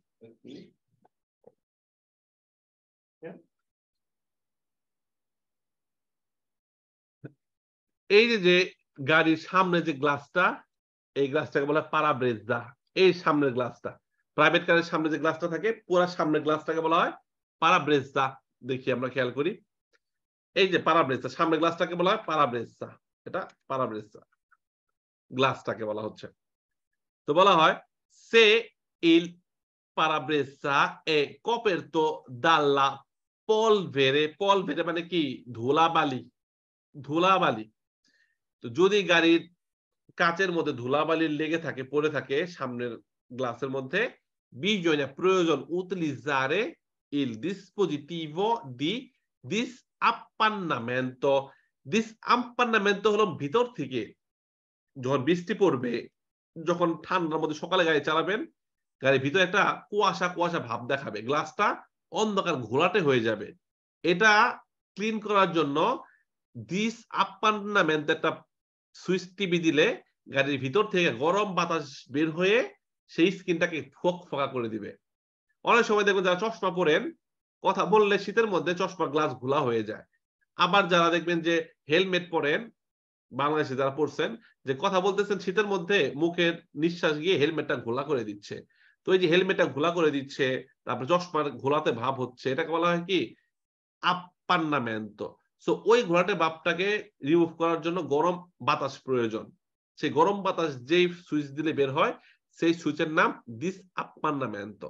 এই যে যে গাড়ির সামনে যে গ্লাসটা এই গ্লাসটাকে বলা পারাব্রেজা এই সামনের গ্লাসটা প্রাইভেট কারের সামনে যে গ্লাসটা থাকে পুরা সামনের গ্লাসটাকে বলা হয় পারাব্রেজা দেখি আমরা খেয়াল করি এই যে পারাব্রেসা সামনে গ্লাসটাকে বলা হয় পারাব্রেসা এটা পারাব্রেসা গ্লাসটাকে বলা হচ্ছে তো বলা হয় সে ইল পারাব্রেসা এ কপের তো দাল্লা পল ভেরে মানে কি বালি ধুলা বালি তো যদি গাড়ির কাচের মধ্যে বালি লেগে থাকে পড়ে থাকে সামনের গ্লাসের মধ্যে বিজয় প্রয়োজন উতলি জারে ইল ডিসপোজিটিভ দি দিস আপ্পান্নামেন্তো দিস আম্পান্নামেন্তো হলো ভিতর থেকে যখন বৃষ্টি পড়বে যখন ঠান্ডার মধ্যে সকালে গাড়ি চালাবেন গাড়ির ভিতরে একটা কুয়াশা কুয়াশা ভাব দেখাবে গ্লাসটা অন্ধকার ঘোলাটে হয়ে যাবে এটা ক্লিন করার জন্য দিস আপ্পান্নামেন্ট একটা সুইচ টিপি দিলে গাড়ির ভিতর থেকে গরম বাতাস বের হয়ে সেই স্কিনটাকে ফোক ফোকা করে দিবে অনেক সময় দেখবেন যারা চশমা পরেন কথা বললে শীতের মধ্যে চশমা গ্লাস ঘোলা হয়ে যায় আবার যারা দেখবেন যে হেলমেট পরেন বাংলাদেশে যারা পড়ছেন যে কথা বলতেছেন শীতের মধ্যে মুখের নিঃশ্বাস গিয়ে হেলমেটটা ঘোলা করে দিচ্ছে তো এই যে হেলমেটটা ঘোলা করে দিচ্ছে তারপরে চশমার ঘোলাতে ভাব হচ্ছে এটাকে বলা হয় কি আপ্পান্নামেন্ত সো ওই ঘোলাটে ভাবটাকে রিমুভ করার জন্য গরম বাতাস প্রয়োজন সেই গরম বাতাস যেই সুইচ দিলে বের হয় সেই সুইচের নাম দিস আপ্পান্নামেন্ত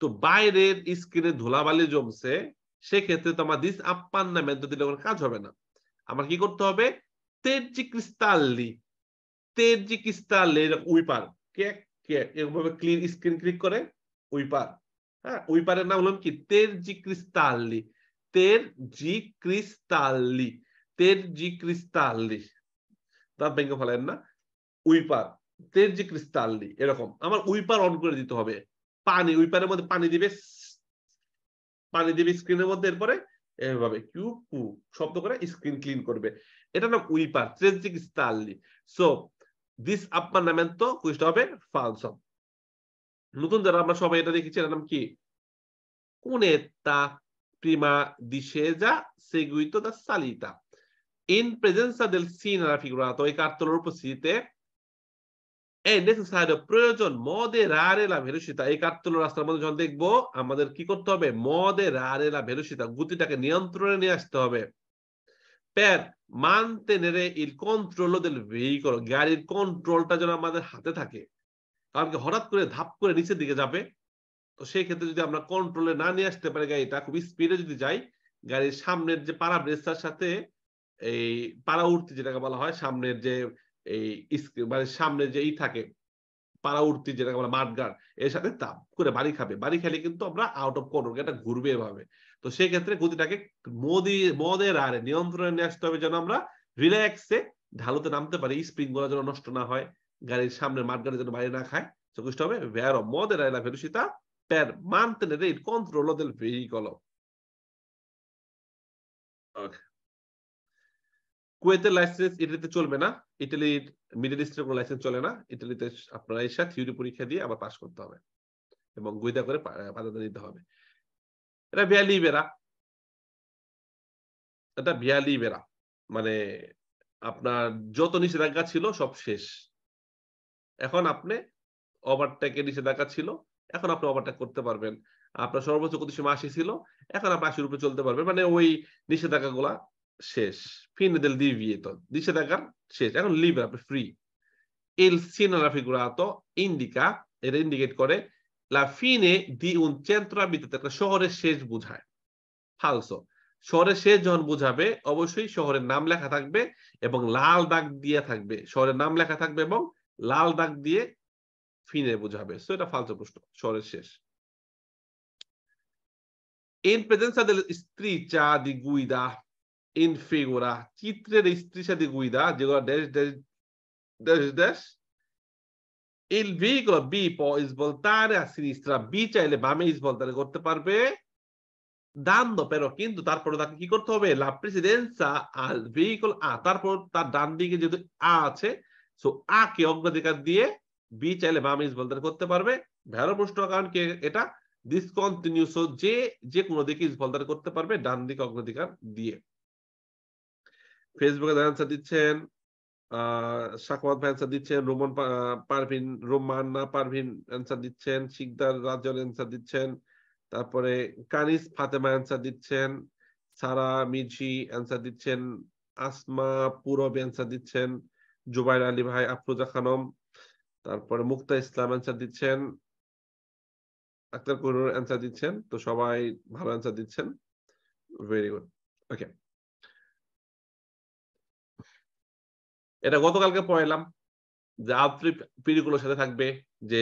তো বাইরের স্ক্রিনে ধুলাবালি জমছে সেক্ষেত্রে তো আমার দিস আপ্পান নামে দিলে কোনো কাজ হবে না আমার কি করতে হবে তেজি ক্রিস্তাল্লি তেজি ক্রিস্তাল্লি উইপার কে কে এরকমভাবে ক্লিন স্ক্রিন ক্লিক করে উইপার হ্যাঁ উইপারের নাম হলো কি তের জি ক্রিস্তাল্লি তের জি ক্রিস্তাল্লি তের জি ক্রিস্তাল্লি দাঁত ভেঙে ফেলেন না উইপার তের জি ক্রিস্তাল্লি এরকম আমার উইপার অন করে দিতে হবে পানি উইপারের মধ্যে পানি দিবে পানি দিবে স্ক্রিনের মধ্যে এরপরে এভাবে কিউ পু শব্দ করে স্ক্রিন ক্লিন করবে এটা নাম উইপার ট্রেজিক স্টারলি সো দিস তো কুইজটা হবে ফালসম নতুন যারা আমরা সবাই এটা দেখেছি এটার নাম কি কোনে কুনেতা প্রিমা দিশেজা seguito da salita in দেল del sin alla figurata e cartolo opposite এ নেসেসারি প্রয়োজন মদে রারেলা ভেরুসিতা এই কার্তুল রাস্তার মধ্যে যখন দেখবো আমাদের কি করতে হবে মদে রারেলা ভেরুসিতা গতিটাকে নিয়ন্ত্রণে নিয়ে আসতে হবে প্যার মানতেনেরে ইল কন্ট্রোল দেল ভেহিকল গাড়ির কন্ট্রোলটা যেন আমাদের হাতে থাকে কারণ কি হঠাৎ করে ধাপ করে নিচের দিকে যাবে তো সেই ক্ষেত্রে যদি আমরা কন্ট্রোলে না নিয়ে আসতে পারি গাড়িটা খুব স্পিডে যদি যাই গাড়ির সামনের যে পাড়া ব্রেসার সাথে এই পাড়া উঠতে যেটাকে বলা হয় সামনের যে এই মানে সামনে যেই থাকে পাড়াউর্তি যেটাকে আমরা মাঠগার এর সাথে তাপ করে বাড়ি খাবে বাড়ি খেলে কিন্তু আমরা আউট অফ কন্ট্রোল এটা ঘুরবে এভাবে তো সেক্ষেত্রে গতিটাকে মদি মদের আরে নিয়ন্ত্রণে নিয়ে আসতে হবে যেন আমরা রিল্যাক্সে ঢালুতে নামতে পারি স্প্রিং গুলো যেন নষ্ট না হয় গাড়ির সামনে মাঠগাড়ি যেন বাড়ি না খায় চকুষ্ট হবে ভেয়ার মদের আয়লা ভেরুসিতা প্যার মানতে নেই কন্ট্রোল ওদের ভেহিকল ওকে কুয়েতের লাইসেন্স ইটালিতে চলবে না ইটালির মিডল ইস্টের কোনো লাইসেন্স চলে না ইটালিতে আপনার এসা থিওরি পরীক্ষা দিয়ে আবার পাশ করতে হবে এবং গুইদা করে বাধা দিতে হবে এটা বিয়ালি বেরা এটা বিয়ালি বেরা মানে আপনার যত নিষেধাজ্ঞা ছিল সব শেষ এখন আপনি ওভারটেকের নিষেধাজ্ঞা ছিল এখন আপনি ওভারটেক করতে পারবেন আপনার সর্বোচ্চ কত সময় আসি ছিল এখন আপনি আশি রূপে চলতে পারবেন মানে ওই নিষেধাজ্ঞা গুলা শেষ ফিনেদেল দিচ্ছে নিষেধাজ্ঞার শেষ এখন লিভ আপনি ফ্রি il sino raffigurato ইন্ডিকা এটা ইন্ডিকেট করে লা ফিনে দি উন চেন্ত্রা বিতে একটা শহরের শেষ বোঝায় ফালসো শহরের শেষ যখন বোঝাবে অবশ্যই শহরের নাম লেখা থাকবে এবং লাল দাগ দিয়ে থাকবে শহরের নাম লেখা থাকবে এবং লাল দাগ দিয়ে ফিনে বোঝাবে সো এটা ফালসো প্রশ্ন শহরের শেষ ইন প্রেজেন্স অফ দ্য স্ত্রী চা দি গুইদা infigura, চিত্রের স্ত্রীর সাথে গুইদা যেগুলো dash dash dash dash Il vigo B può svoltare a sinistra, B চাইলে বামে svoltare করতে পারবে dando però কিন্তু তারপর তাকে কি করতে হবে la presidenza al vehicle A তারপর তার ডান দিকে যেহেতু A আছে সো A কে অগ্রাধিকার দিয়ে B চাইলে বামে svoltare করতে পারবে ভেরো প্রশ্ন কারণ কে এটা ডিসকন্টিনিউ সো যে যে কোনো দিকে svoltare করতে পারবে ডান দিকে অগ্রাধিকার দিয়ে ফেসবুকে অ্যান্সার দিচ্ছেন সাকওয়াত ভাই দিচ্ছেন রোমন পারভিন রোমান্না পারভিন অ্যান্সার দিচ্ছেন শিকদার রাজল অ্যান্সার দিচ্ছেন তারপরে কানিস ফাতেমা অ্যান্সার দিচ্ছেন সারা মিঝি অ্যান্সার দিচ্ছেন আসমা পুরব অ্যান্সার দিচ্ছেন জুবাইর আলী ভাই আফরুজা খানম তারপরে মুক্তা ইসলাম অ্যান্সার দিচ্ছেন আক্তার কুরুর অ্যান্সার দিচ্ছেন তো সবাই ভালো অ্যান্সার দিচ্ছেন ভেরি গুড ওকে এটা গতকালকে পড়াইলাম যে আত্রি পিড়িগুলোর সাথে থাকবে যে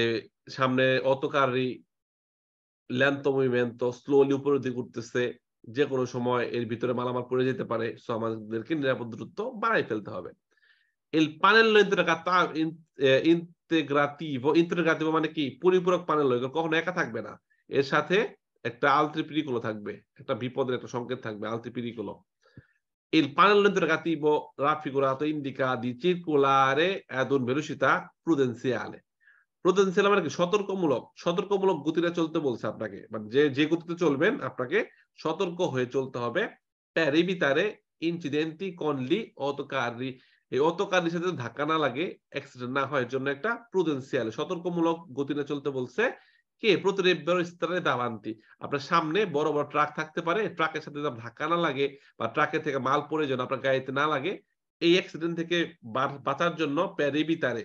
সামনে অতকারী ল্যান্ত মুভমেন্ট স্লোলি উপরের দিকে উঠতেছে যে কোনো সময় এর ভিতরে মালামাল পড়ে যেতে পারে সো আমাদেরকে নিরাপদ দূরত্ব বাড়াই ফেলতে হবে el panel ইন্টেগ্রাটিভ ইন্টেগ্রাটিভ মানে কি পরিপূরক প্যানেল কখনো একা থাকবে না এর সাথে একটা আলত্রিপিরিকুলো থাকবে একটা বিপদের একটা সংকেত থাকবে আলত্রিপিরিকুলো il pannello interrogativo raffigurato indica di circolare ad una velocità prudenziale prudenziale মানে কি সতর্কমূলক সতর্কমূলক গতিতে চলতে বলছে আপনাকে মানে যে যে গতিতে চলবেন আপনাকে সতর্ক হয়ে চলতে হবে প্যারিবিতারে ইনসিডেন্টি কনলি অতকারি এই অতকারির সাথে ধাক্কা না লাগে অ্যাক্সিডেন্ট না হয় জন্য একটা প্রুদেন্সিয়াল সতর্কমূলক গতিতে চলতে বলছে কে প্রতিরেব্যর স্থানে দাবান্তি আপনার সামনে বড় বড় ট্রাক থাকতে পারে ট্রাকের সাথে যদি ধাক্কা না লাগে বা ট্রাকের থেকে মাল পড়ে যেন আপনার গাড়িতে না লাগে এই অ্যাক্সিডেন্ট থেকে বাঁচার জন্য প্যারিবিতারে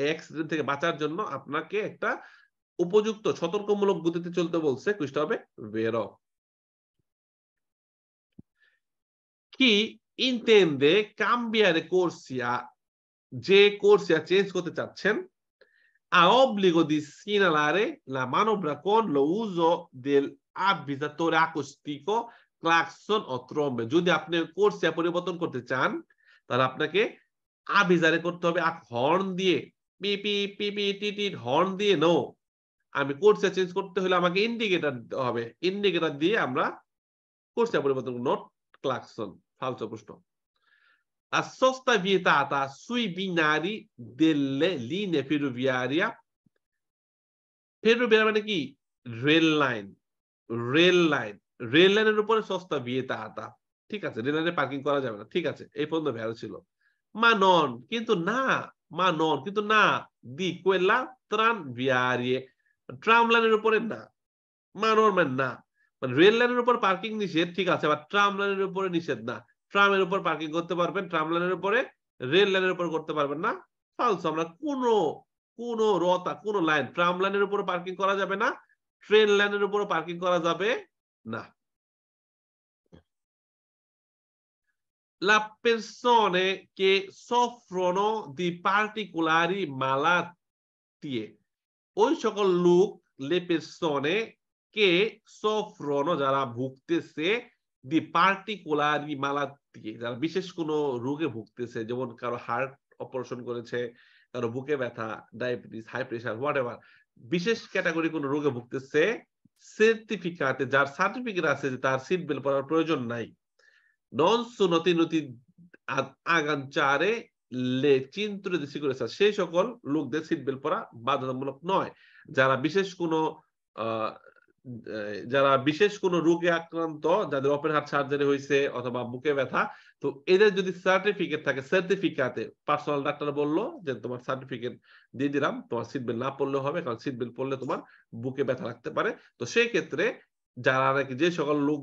এই অ্যাক্সিডেন্ট থেকে বাঁচার জন্য আপনাকে একটা উপযুক্ত সতর্কমূলক গতিতে চলতে বলছে কুষ্ট হবে বের কি ইনটেন্ডে কাম্বিয়ারে কোর্সিয়া যে কোর্সিয়া চেঞ্জ করতে চাচ্ছেন ha obbligo di segnalare la manovra con lo uso del avvisatore acustico ক্লাকসন ও ট্রম্বে যদি আপনি কোর্সে পরিবর্তন করতে চান তাহলে আপনাকে আভিজারে করতে হবে হর্ন দিয়ে পিপি পিপি টিটি হর্ন দিয়ে নো আমি কোর্সে চেঞ্জ করতে হলে আমাকে ইন্ডিকেটার দিতে হবে ইন্ডিকেটার দিয়ে আমরা কোর্সে পরিবর্তন নোট ক্লাকসন ফালতু প্রশ্ন la sosta vietata sui binari delle linee ferroviarie ফেরুবিয়ার মানে কি rail line rail line rail লাইনের উপরে সস্তা বিয়েটা আতা ঠিক আছে রেল লাইনে পার্কিং করা যাবে না ঠিক আছে এই পর্যন্ত ভ্যালু ছিল মা নন কিন্তু না মা নন কিন্তু না দি কোয়েলা ত্রাণ ভিয়ারিয়ে ট্রাম লাইনের উপরে না মা নন মানে না মানে রেল লাইনের উপর পার্কিং নিষেধ ঠিক আছে বা ট্রাম লাইনের উপরে নিষেধ না ট্রামের উপর পার্কিং করতে পারবেন ট্রাম লাইনের উপরে রেল লাইনের উপর করতে পারবেন না ফালস আমরা কোনো কোনো রতা কোনো লাইন ট্রাম লাইনের উপর পার্কিং করা যাবে না ট্রেন লাইনের উপর পার্কিং করা যাবে না la persone che soffrono di particolari malattie. ওই সকল লোক লে পেসনে কে সফরন যারা ভুগতেছে দিয়ে পার্টিকুলারলি মালার দিয়ে যারা বিশেষ কোনো রোগে ভুগতেছে যেমন কারো হার্ট অপারেশন করেছে কারো বুকে ব্যথা diabetes high pressure whatever বিশেষ ক্যাটাগরি কোনো রোগে ভুগতেছে সার্টিফিকেটে যার সার্টিফিকেট আছে যে তার সিট বেল পরার প্রয়োজন নাই নন সুনতি নতি চারে লে চিন্তুরে দেশি করেছে সেই সকল লোকদের সিট বেল পরা বাধ্যতামূলক নয় যারা বিশেষ কোনো যারা বিশেষ কোনো রোগে আক্রান্ত যাদের ওপেন হার্ট সার্জারি হয়েছে অথবা বুকে ব্যথা তো এদের যদি সার্টিফিকেট থাকে সার্টিফিকেটে পার্সোনাল ডাক্তার বললো যে তোমার সার্টিফিকেট দিয়ে দিলাম তোমার সিট বেল্ট না পড়লে হবে কারণ সিট বেল্ট পড়লে তোমার বুকে ব্যথা লাগতে পারে তো সেই ক্ষেত্রে যারা নাকি যে সকল লোক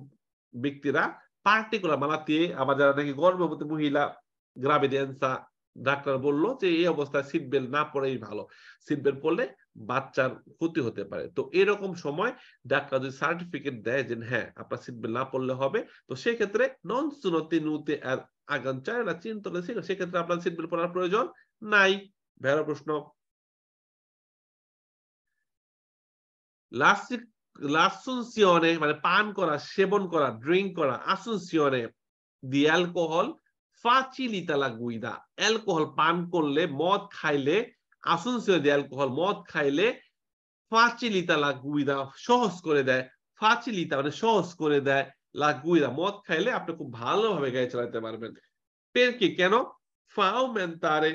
ব্যক্তিরা পার্টিকুলার মালাতে আবার যারা নাকি গর্ভবতী মহিলা গ্রাভিডেন্সা ডাক্তার বললো যে এই অবস্থায় সিট বেল্ট না পড়েই ভালো সিট বেল্ট পড়লে বাচ্চার ক্ষতি হতে পারে তো এরকম সময় ডাক্তার যদি সার্টিফিকেট দেয় যে হ্যাঁ আপনার সিটবেল্ট না পড়লে হবে তো সেক্ষেত্রে নন সুনতি নুতে আর আগান চায় না চিন্তা ছিল সেক্ষেত্রে আপনার সিটবেল্ট পড়ার প্রয়োজন নাই ভেড়া প্রশ্ন লাস্টিক লাসুনসিয়নে মানে পান করা সেবন করা ড্রিঙ্ক করা আসুনসিয়নে দি অ্যালকোহল ফাচিলিতালা গুইদা অ্যালকোহল পান করলে মদ খাইলে আসুনসিও দে অ্যালকোহল মদ খাইলে ফাঁচিলিতা লাগুইদা সহজ করে দেয় ফাঁচিলিতা মানে সহজ করে দেয় লাগুইদা মদ খাইলে আপনি খুব ভালোভাবে গায়ে চালাতে পারবেন পেরকে কেন ফাও মেন্তারে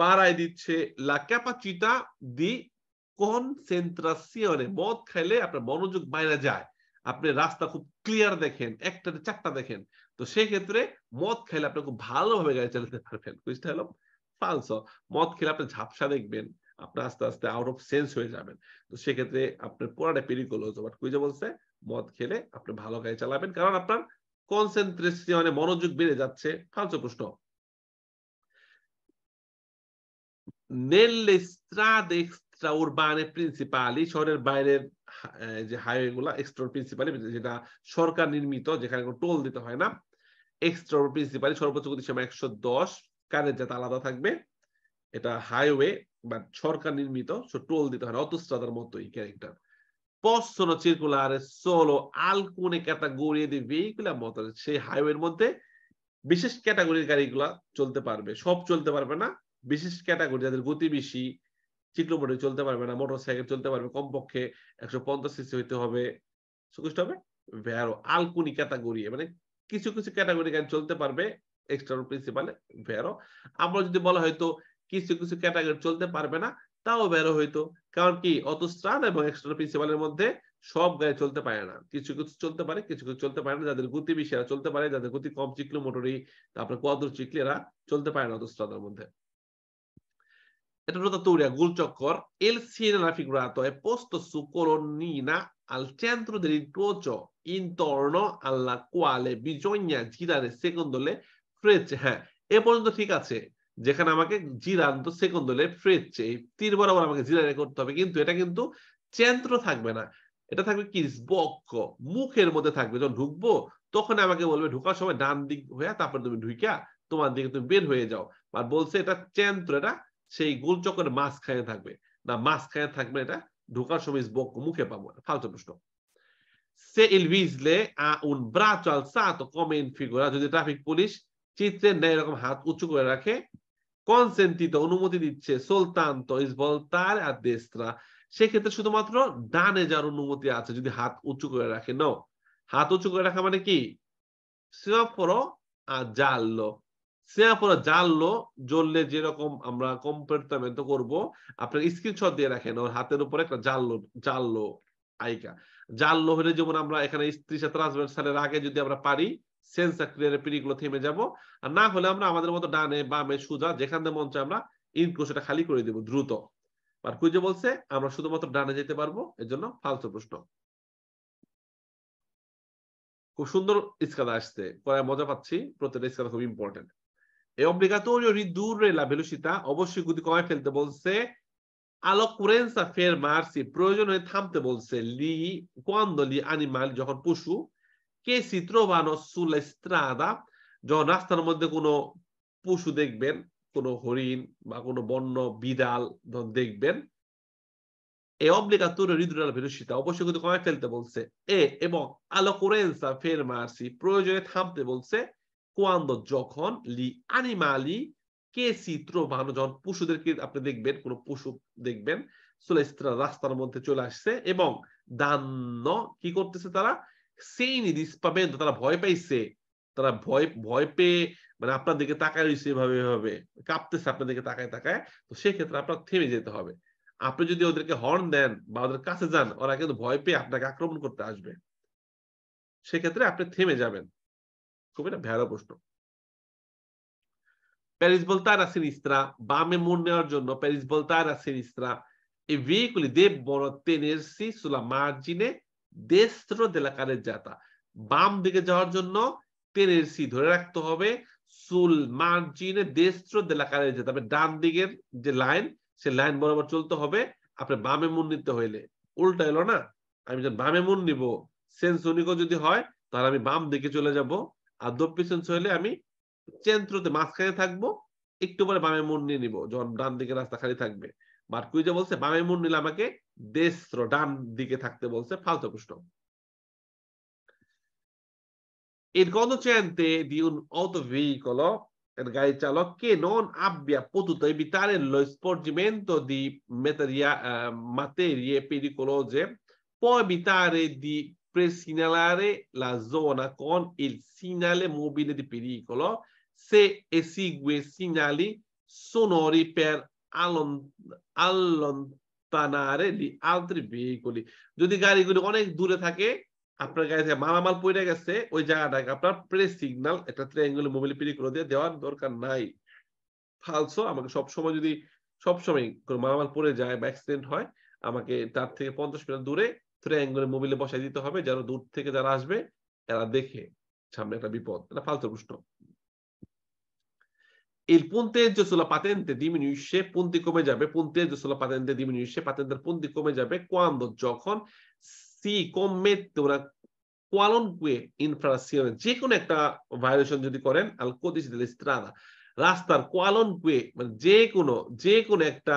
বাড়াই দিচ্ছে লা ক্যাপাচিটা দি কনসেন্ট্রাসিয়নে মদ খাইলে আপনার মনোযোগ বাইরে যায় আপনি রাস্তা খুব ক্লিয়ার দেখেন একটা চারটা দেখেন তো সেক্ষেত্রে মদ খাইলে আপনি খুব ভালোভাবে গাড়ি চালাতে পারবেন বুঝতে হলো ফালস মদ খেলে আপনি ঝাপসা দেখবেন আপনি আস্তে আস্তে আউট অফ সেন্স হয়ে যাবেন তো সেক্ষেত্রে আপনার পুরাটা হতো বাট কুইজে বলছে মদ খেলে আপনি ভালো গাড়ি চালাবেন কারণ আপনার কনসেন্ট্রেশন মানে মনোযোগ বেড়ে যাচ্ছে ফালসো প্রশ্ন নেললে এক্সট্রা উরবানে প্রিন্সিপালি শহরের বাইরের যে হাইওয়ে গুলা এক্সট্রা প্রিন্সিপালি যেটা সরকার নির্মিত যেখানে টোল দিতে হয় না এক্সট্রা প্রিন্সিপালি সর্বোচ্চ গতি সীমা একশো দশ কারের যাতে আলাদা থাকবে এটা হাইওয়ে বা সরকার নির্মিত সো টোল দিতে হয় অতস্ত্রাদার মতোই ক্যারেক্টার possono circolare সেই হাইওয়ের মধ্যে বিশেষ ক্যাটাগরির গাড়িগুলা চলতে পারবে সব চলতে পারবে না বিশেষ ক্যাটাগরি যাদের গতি বেশি চিত্রপটে চলতে পারবে না মোটর সাইকেল চলতে পারবে কমপক্ষে একশো পঞ্চাশ সিসি হইতে হবে সুকুষ্ট হবে ভ্যারো আলকুনি ক্যাটাগরি মানে কিছু কিছু ক্যাটাগরি গাড়ি চলতে পারবে এক্সটার্নাল প্রিন্সিপালে ভেরো আমরা যদি বলা হয়তো কিছু কিছু ক্যাটাগরি চলতে পারবে না তাও বেরো হইতো কারণ কি অত স্ট্রান এবং এক্সটার্নাল প্রিন্সিপালের মধ্যে সব গায়ে চলতে পারে না কিছু কিছু চলতে পারে কিছু কিছু চলতে পারে না যাদের গতি বেশি চলতে পারে যাদের গতি কম চিকলো মোটরি তারপরে কদর চিকলি এরা চলতে পারে না অত স্ট্রানের মধ্যে এটা হলো তৌরিয়া গোল চক্কর এল সিনে la figurato è posto su colonnina al centro dell'incrocio intorno alla quale bisogna girare secondo le ফ্রেচে হ্যাঁ এ পর্যন্ত ঠিক আছে যেখানে আমাকে জিরান তো সেকেন্ড দলে ফ্রেচে এই তীর বরাবর আমাকে এ করতে হবে কিন্তু এটা কিন্তু চেন্ত্র থাকবে না এটা থাকবে কি বক্ষ মুখের মধ্যে থাকবে যখন ঢুকবো তখন আমাকে বলবে ঢুকার সময় ডান দিক হয়ে তারপর তুমি ঢুকিয়া তোমার দিকে তুমি বের হয়ে যাও আর বলছে এটা চেন্ত্র এটা সেই গোল চক্রের খাইয়ে থাকবে না মাছ মাঝখানে থাকবে এটা ঢুকার সময় বক্ষ মুখে পাবো ফালতু প্রশ্ন সে il Weasley ha un braccio alzato come in figura যদি ট্রাফিক পুলিশ চিত্রের ন্যায় এরকম হাত উঁচু করে রাখে কনসেন্টিত অনুমতি দিচ্ছে তো ইস তার আর দেস্তরা সেক্ষেত্রে শুধুমাত্র ডানে যার অনুমতি আছে যদি হাত উঁচু করে রাখে ন হাত উঁচু করে রাখা মানে কি আর জ্বললে যেরকম আমরা কম্পেয়ারমেন্ট করব আপনার স্ক্রিনশট দিয়ে রাখেন ওর হাতের উপরে একটা জাল্লো জাল্লো আইকা জাল্লো হলে যেমন আমরা এখানে স্ত্রী সাথে সালের আগে যদি আমরা পারি সেন্স ক্রিয়ার পিড়িগুলো থেমে যাব আর না হলে আমরা আমাদের মতো ডানে বামে যেখান আমরা খালি করে দেব দ্রুত আর কুইজে বলছে আমরা শুধুমাত্র ডানে যেতে পারবো এর জন্য ফালতু প্রশ্ন খুব সুন্দর ইস্কাদা আসছে মজা পাচ্ছি প্রত্যেকটা ইস্কাদা খুব ইম্পর্টেন্ট এই অব্লিগাটোরিও ridurre la অবশ্যই গুদি কমায় ফেলতে বলছে আলোকুরেন্সা ফের মারসি প্রয়োজন হয়ে থামতে বলছে লি কোয়ান্দলি আনিমাল যখন পশু che si trovano sulla strada যখন রাস্তার মধ্যে কোনো পশু দেখবেন কোনো হরিণ বা কোনো বন্য বিড়াল যখন দেখবেন এ obbligatorio ridurre la velocità অবশ্যই কিন্তু কমায় ফেলতে বলছে এ এবং ফের fermarsi প্রয়োজনে থামতে বলছে কোয়ান্দ যখন লি animali কে si trovano যখন পশুদেরকে আপনি দেখবেন কোনো পশু দেখবেন সুলেস্ত্রা রাস্তার মধ্যে চলে আসছে এবং দান্ন কি করতেছে তারা সেই দিস পাবেন তারা ভয় পাইছে তারা ভয় ভয় পেয়ে মানে আপনার দিকে তাকায় রয়েছে এভাবে এভাবে কাঁপতেছে আপনার দিকে তাকায় তাকায় তো সেক্ষেত্রে আপনার থেমে যেতে হবে আপনি যদি ওদেরকে হর্ন দেন বা ওদের কাছে যান ওরা কিন্তু ভয় পেয়ে আপনাকে আক্রমণ করতে আসবে সেক্ষেত্রে আপনি থেমে যাবেন খুব এটা ভেড়া প্রশ্ন প্যারিস বলতার সিনিস্ত্রা বামে মোড় নেওয়ার জন্য প্যারিস বলতার ভেহিকুলি দেব বড় তেনের সি সুলা মার্জিনে destro de la বাম দিকে যাওয়ার জন্য পেনের সি ধরে রাখতে হবে সুল মার্জিনে destro de la carreggiata ডান দিকের যে লাইন সে লাইন বরাবর চলতে হবে আপনি বামে মুন নিতে হইলে উল্টা এলো না আমি যখন বামে মুন নিব সেন্সনিকো যদি হয় তাহলে আমি বাম দিকে চলে যাব আর দপ্পি সেন্স হইলে আমি চেন্ত্রতে মাঝখানে থাকবো একটু পরে বামে মুন নিয়ে নিব যখন ডান দিকে রাস্তা খালি থাকবে বাট কুইজা বলছে বামে মুন নিলে আমাকে দেস্ত্র ডান দিকে থাকতে বলছে ফালতু প্রশ্ন Incontro gente di un autovicolo organizzato che non abbia potuto evitare lo sporgimento di materia, eh, materie pericolose può evitare di presignalare la zona con il segnale mobile di pericolo se esegue segnali sonori per allontanare মুস্তানারে আলত্রি বিগুলি যদি গাড়িগুলি অনেক দূরে থাকে আপনার গাড়ি থেকে মালামাল পড়ে গেছে ওই জায়গাটাকে আপনার প্রেস সিগনাল একটা ট্রায়াঙ্গুলার মোবাইল পিড়ি করে দিয়ে দেওয়ার দরকার নাই ফালসো আমাকে সবসময় যদি সবসময় কোনো মালামাল পড়ে যায় বা অ্যাক্সিডেন্ট হয় আমাকে তার থেকে পঞ্চাশ মিনিট দূরে ট্রায়াঙ্গুলার মোবাইলে বসাই দিতে হবে যারা দূর থেকে যারা আসবে এরা দেখে সামনে একটা বিপদ এটা ফালতু প্রশ্ন il punteggio sulla patente diminuisce, punti come giabe, punteggio sulla patente diminuisce, patente punti come giabe quando giocon si commette una qualunque infrazione, যে কোনো একটা ভায়োলেশন যদি al codice dell'strada রাস্তার qualunque মানে যে কোনো যে কোনো একটা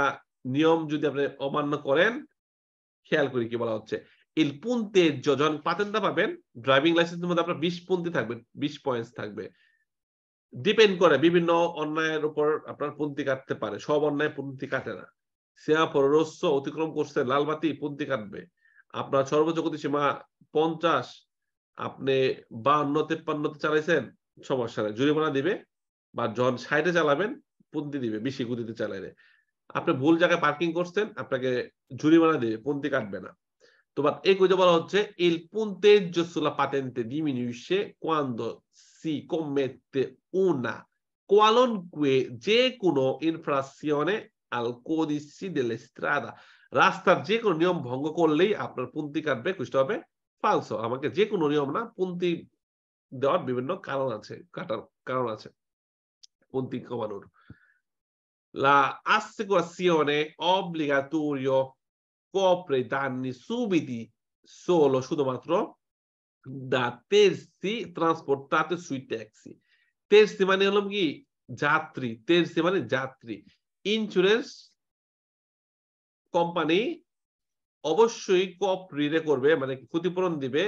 নিয়ম যদি আপনি অমান্য che খেয়াল করি কি বলা হচ্ছে il punteggio John যখন পাতেনটা পাবেন driving license, মধ্যে আপনার 20 পন্তি থাকবে 20 পয়েন্টস থাকবে ডিপেন্ড করে বিভিন্ন অন্যায়ের উপর আপনার পুন্তি কাটতে পারে সব অন্যায় পুন্তি কাটে না সেয়া পররস্য অতিক্রম করছে লালবাতি পুন্তি কাটবে আপনার সর্বোচ্চ সীমা পঞ্চাশ আপনি বাহান্ন তেপ্পান্নতে চালাইছেন সমস্যা নেই জরিমানা দিবে বা জন সাইডে চালাবেন পুন্তি দিবে বেশি গতিতে চালাইলে আপনি ভুল জায়গায় পার্কিং করছেন আপনাকে জরিমানা দিবে পুন্তি কাটবে না তোমার এই কইতে বলা হচ্ছে এল পুন্তেজ্য জসুলা পাতেন্তে ডিমিনিউসে কোয়ান্দ si commette una qualunque, je kuno infrazione al codice delle strada. rasta যে কোনো নিয়ম ভঙ্গ করলেই punti পুন্তি কাটবে কুষ্টা হবে ফালসো আমাকে যে কোনো নিয়ম না পুন্তি দেওয়ার বিভিন্ন কারণ আছে কাটার punti comanur. La assicurazione obbligatorio copre i danni subiti solo শুধুমাত্র দ্য terzi trasportate সুই ট্যাক্সি terzi মানে হলো কি যাত্রী terzi মানে যাত্রী ইন্স্যুরেন্স কোম্পানি অবশ্যই কপ রিলে করবে মানে ক্ষতিপূরণ দিবে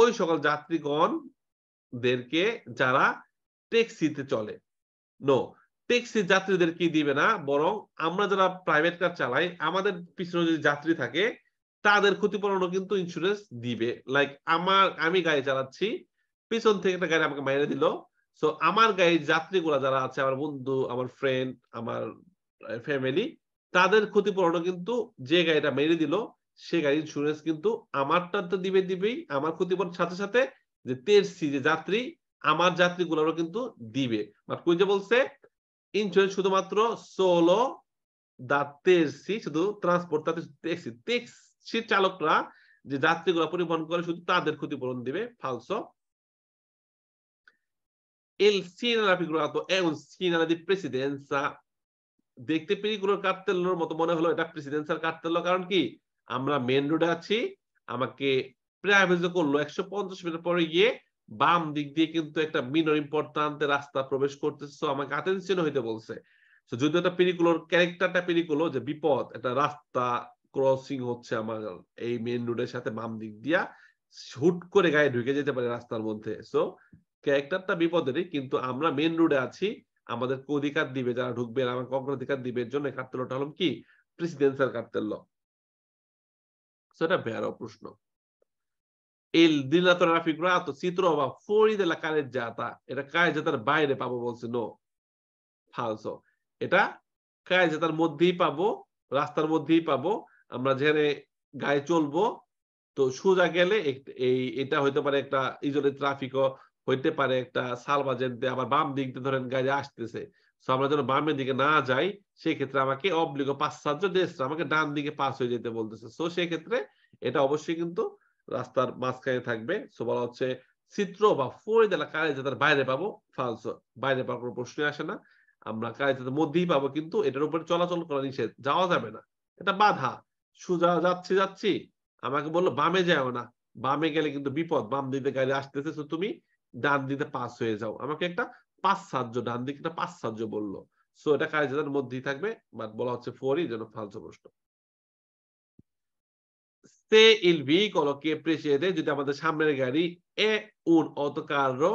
ওই সকল যাত্রীগণ দেরকে যারা ট্যাক্সিতে চলে নো ট্যাক্সি যাত্রীদের কি দিবে না বরং আমরা যারা প্রাইভেট কার চালাই আমাদের পিছনে যদি যাত্রী থাকে তাদের ক্ষতিপূরণও কিন্তু ইন্স্যুরেন্স দিবে লাইক আমার আমি গাড়ি চালাচ্ছি পিছন থেকে একটা গাড়ি আমাকে মাইনে দিল সো আমার গাড়ির যাত্রীগুলো যারা আছে আমার বন্ধু আমার ফ্রেন্ড আমার ফ্যামিলি তাদের ক্ষতিপূরণও কিন্তু যে গাড়িটা মেরে দিল সে গাড়ির ইন্স্যুরেন্স কিন্তু আমারটা তো দিবে দিবেই আমার ক্ষতিপূরণ সাথে সাথে যে তেরসি যে যাত্রী আমার যাত্রীগুলোরও কিন্তু দিবে বাট কুইন যে বলছে ইন্স্যুরেন্স শুধুমাত্র সোলো দা তেরসি শুধু ট্রান্সপোর্ট তাতে টেক্সি টেক্সি সে চালকরা যে যাত্রীগুলো পরিবহন করে শুধু তাদের ক্ষতিপূরণ দিবে ফালসো এল মতো মনে হলো এটা কারণ কি আমরা মেন রোডে আছি আমাকে করলো একশো পঞ্চাশ মিটার পরে গিয়ে বাম দিক দিয়ে কিন্তু একটা মিনর রাস্তা প্রবেশ করতেছে তো আমাকে আতেনশন হইতে বলছে তো যদি একটা পেরিকুলোর ক্যারেক্টারটা পেরিকুলো যে বিপদ একটা রাস্তা ক্রসিং হচ্ছে আমার এই মেন রোডের সাথে বাম দিক দিয়া হুট করে গায়ে ঢুকে যেতে পারে রাস্তার মধ্যে সো ক্যারেক্টারটা বিপদেরই কিন্তু আমরা মেন রোডে আছি আমাদের অধিকার দিবে যারা ঢুকবে আমাকে অগ্রাধিকার দিবে জন্য কার্তেলটা হলাম কি প্রেসিডেন্সিয়াল কার্তেল্য সেটা বেয়ারো প্রশ্ন এল দিলা তো দিলাতো রাত চিত্র বা ফরি দেলা কারের জাতা এটা কায় যাতার বাইরে পাবো বলছে নো ফালসো এটা কায় যাতার মধ্যেই পাবো রাস্তার মধ্যেই পাবো আমরা যেখানে গায়ে চলবো তো সোজা গেলে এই এটা হইতে পারে একটা ইজলে ট্রাফিকও হইতে পারে একটা সালবাজের দিয়ে আবার বাম দিক দিয়ে ধরেন গাড়ি আসতেছে তো আমরা যেন বামের দিকে না যাই সেক্ষেত্রে আমাকে অবলিগ সাতজন দেশ আমাকে ডান দিকে পাস হয়ে যেতে বলতেছে তো সেক্ষেত্রে এটা অবশ্যই কিন্তু রাস্তার মাঝখানে থাকবে সো বলা হচ্ছে চিত্র বা ফোরে দেলা কালেজাতার বাইরে পাবো ফালস বাইরে পাওয়ার কোনো প্রশ্নই আসে না আমরা কালেজাতার মধ্যেই পাবো কিন্তু এটার উপরে চলাচল করা নিষেধ যাওয়া যাবে না এটা বাধা সোজা যাচ্ছি যাচ্ছি আমাকে বললো বামে যাও না বামে গেলে কিন্তু বিপদ বাম দিতে গাড়ি আসতেছে তো তুমি ডান দিতে পাস হয়ে যাও আমাকে একটা পাঁচ সাহায্য ডান দিকে একটা পাঁচ সাহায্য বললো সো এটা কাজের মধ্যেই থাকবে বাট বলা হচ্ছে ফোরই যেন ফালতু প্রশ্ন সে ইল ভিকলো কে প্রেসিয়েতে যদি আমাদের সামনের গাড়ি এ উন অত কারো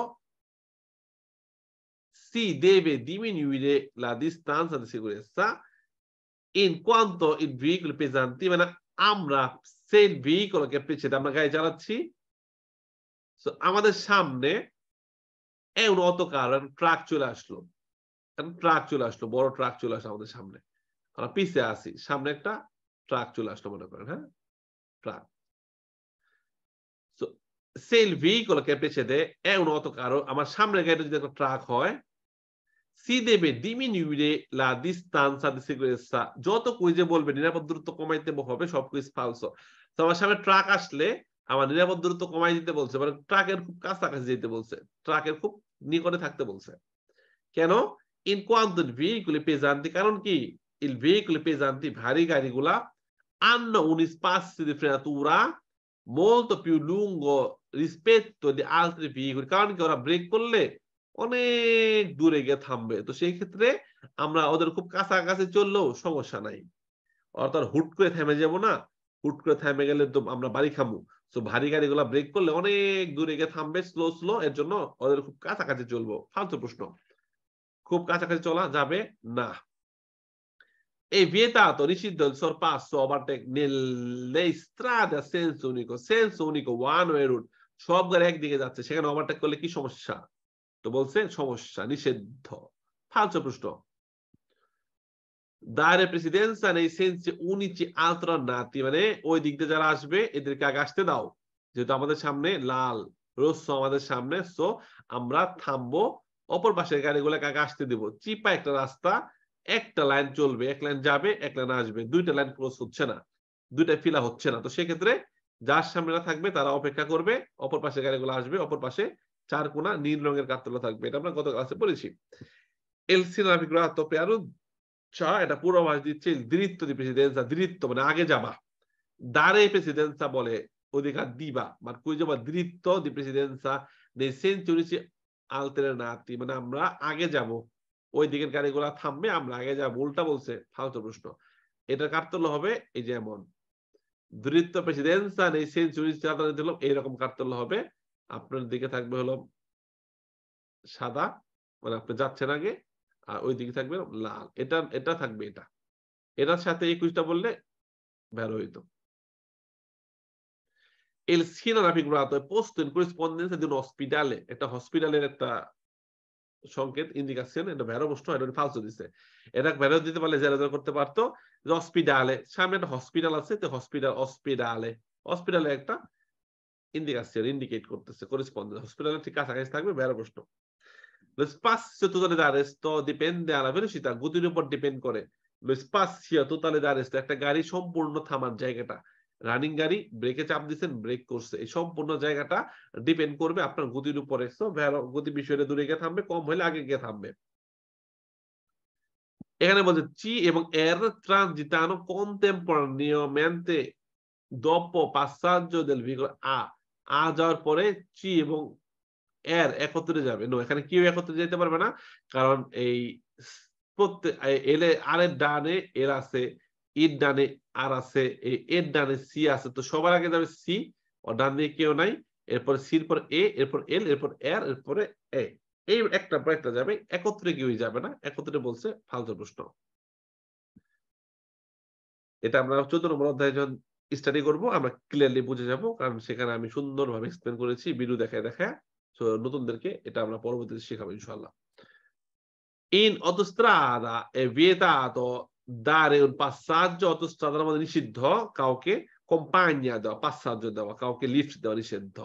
si deve diminuire la distanza di in quanto il veicolo pesantivano আমরা সেই ভেহিকলকে পিছিয়ে আমরা গাড়ি চালাচ্ছি আমাদের সামনে এমন অত কারণ ট্রাক চলে আসলো ট্রাক চলে আসলো বড় ট্রাক চলে আসলো আমাদের সামনে আমরা পিছিয়ে আসি সামনে একটা ট্রাক চলে আসলো মনে করেন হ্যাঁ ট্রাক সেল ভেহিকলকে পেছে দেয় এমন অত কারো আমার সামনে গাড়িটা যদি একটা ট্রাক হয় si deve diminuire la distanza di sicurezza যত কুইজে বলবে নিরাপদ দূরত্ব কমাইতে হবে সব কুইজ ফালস তো আমার সামনে ট্রাক আসলে আমার নিরাপদ দূরত্ব কমাই দিতে বলছে মানে ট্রাকের খুব কাছাকাছি যেতে বলছে ট্রাকের খুব নিকটে থাকতে বলছে কেন ইন কোয়ান্ত ভেহিকুলে পেজান্তি কারণ কি ইল ভেহিকুলে পেজান্তি ভারী গাড়িগুলা hanno un spazio di frenatura molto più lungo rispetto di altri veicoli কারণ কি ওরা ব্রেক করলে অনেক দূরে গিয়ে থামবে তো সেই ক্ষেত্রে আমরা ওদের খুব কাছাকাছি চললেও সমস্যা নাই অর্থাৎ হুট করে থেমে যাব না হুট করে থেমে গেলে তো আমরা বাড়ি খামু তো ভারী গাড়িগুলো ব্রেক করলে অনেক দূরে গিয়ে থামবে স্লো স্লো এর জন্য ওদের খুব কাছাকাছি চলবো ফালতু প্রশ্ন খুব কাছাকাছি চলা যাবে না এই বিয়েটা তো নিষিদ্ধ sorpasso overte nelle strade a senso unico, senso unico, one way সব গাড়ি একদিকে যাচ্ছে সেখানে ওভারটেক করলে কি সমস্যা তো বলছে সমস্যা নিষেধ ফালসো প্রশ্ন দারে প্রেসিডেন্সা নেই সেন্সে উনিচি আলতরা নাতি মানে ওই দিক দিয়ে যারা আসবে এদেরকে আগে আসতে দাও যেহেতু আমাদের সামনে লাল রস্য আমাদের সামনে সো আমরা থামবো অপর পাশের গাড়িগুলোকে আগে আসতে দিব চিপা একটা রাস্তা একটা লাইন চলবে এক লাইন যাবে এক লাইন আসবে দুইটা লাইন ক্রস হচ্ছে না দুইটা ফিলা হচ্ছে না তো সেক্ষেত্রে যার সামনে থাকবে তারা অপেক্ষা করবে অপর পাশে গাড়িগুলো আসবে অপর পাশে চার কোনা নীল রঙের কাতলা থাকবে এটা আমরা গত ক্লাসে বলেছি এলসি নাভিগ্রহ পেয়ারু চা এটা পুরো মাস দিচ্ছে দৃত্ব দি প্রেসিডেন্সা দৃত্ব মানে আগে যাবা দারে প্রেসিডেন্সা বলে অধিকার দিবা মানে কই যাবা দৃত্ব দি প্রেসিডেন্সা দে সেঞ্চুরিসি আলতের নাতি মানে আমরা আগে যাব ওই দিকের গাড়িগুলা থামবে আমরা আগে যাব উল্টা বলছে ফালতু প্রশ্ন এটার কাটতল হবে এই যেমন দৃত্ব প্রেসিডেন্সা নেই সেঞ্চুরিসি আলতের এরকম কাটতল হবে আপনার দিকে থাকবে হলো সাদা মানে আপনি যাচ্ছেন আগে আর ওই দিকে থাকবে লাল এটা এটা থাকবে এটা এটার সাথে একুশটা বললে বের হইতো এলসিনা নাফিক রাত পোস্ট করেসপন্ডেন্স একজন হসপিটালে একটা হসপিটালের একটা সংকেত ইন্ডিকেশন এটা ভেরো বস্তু এটা ফালসো দিছে এটা ভেরো দিতে পারলে জেরা জেরা করতে পারতো যে হসপিটালে সামনে একটা হসপিটাল আছে তো হসপিটাল হসপিটালে হসপিটালে একটা ইন্ডিকেশন ইন্ডিকেট করতেছে হসপিটালের ঠিক কাছাকাছি থাকবে প্রশ্ন গতির উপর ডিপেন্ড করে একটা গাড়ি সম্পূর্ণ থামার জায়গাটা রানিং গাড়ি ব্রেকে চাপ ব্রেক করছে এই সম্পূর্ণ জায়গাটা ডিপেন্ড করবে আপনার গতির উপরে গতি বিষয়টা দূরে গিয়ে থামবে কম হলে আগে গিয়ে থামবে এখানে বলছে চি এবং এর ট্রানজিটানো কন্টেম্পোরানিওমেন্টে দপ passaggio দেল veicolo আ আ যাওয়ার পরে চি এবং এর একত্রে যাবে নো এখানে কিউ একত্রে যেতে পারবে না কারণ এই এলে আর এর ডানে এর আছে ইর ডানে আর আছে এর ডানে সি আছে তো সবার আগে যাবে সি ও ডান দিয়ে কেউ নাই এরপর সির পর এ এরপর এল এরপর এর এরপরে এ এই একটা পর একটা যাবে একত্রে কেউই যাবে না একত্রে বলছে ফালতু প্রশ্ন এটা আমরা চোদ্দ নম্বর অধ্যায় স্টাডি করব আমরা ক্লিয়ারলি বুঝে যাব কারণ সেখানে আমি সুন্দরভাবে এক্সপ্লেন করেছি ভিডিও দেখায় দেখায় তো নতুনদেরকে এটা আমরা পরবর্তীতে শেখাবো ইনশাআল্লাহ ইন অতস্ত্রাদা এ vietato dare un passaggio autostrada মধ্যে নিষিদ্ধ কাউকে কোম্পানিয়া দেওয়া পাসাজ্য দেওয়া কাউকে লিফট দেওয়া নিষিদ্ধ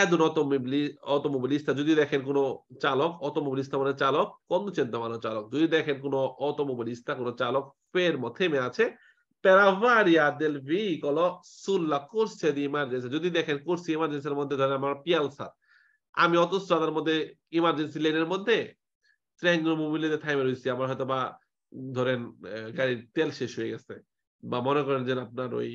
একজন অটোমোবিলিস্টা যদি দেখেন কোনো চালক অটোমোবিলিস্টা মানে চালক কন্ডুচেন্ট মানে চালক যদি দেখেন কোনো অটোমোবিলিস্টা কোনো চালক ফের মথেমে আছে প্যারাভারিয়া দেল ভিকলো সুল্লা করছে ইমার্জেন্সি যদি দেখেন করছি ইমার্জেন্সির মধ্যে ধরেন আমার পিয়ালসা আমি অথচ মধ্যে ইমার্জেন্সি লেনের মধ্যে থাইমে রয়েছি আমার হয়তো বা ধরেন গাড়ির তেল শেষ হয়ে গেছে বা মনে করেন যে আপনার ওই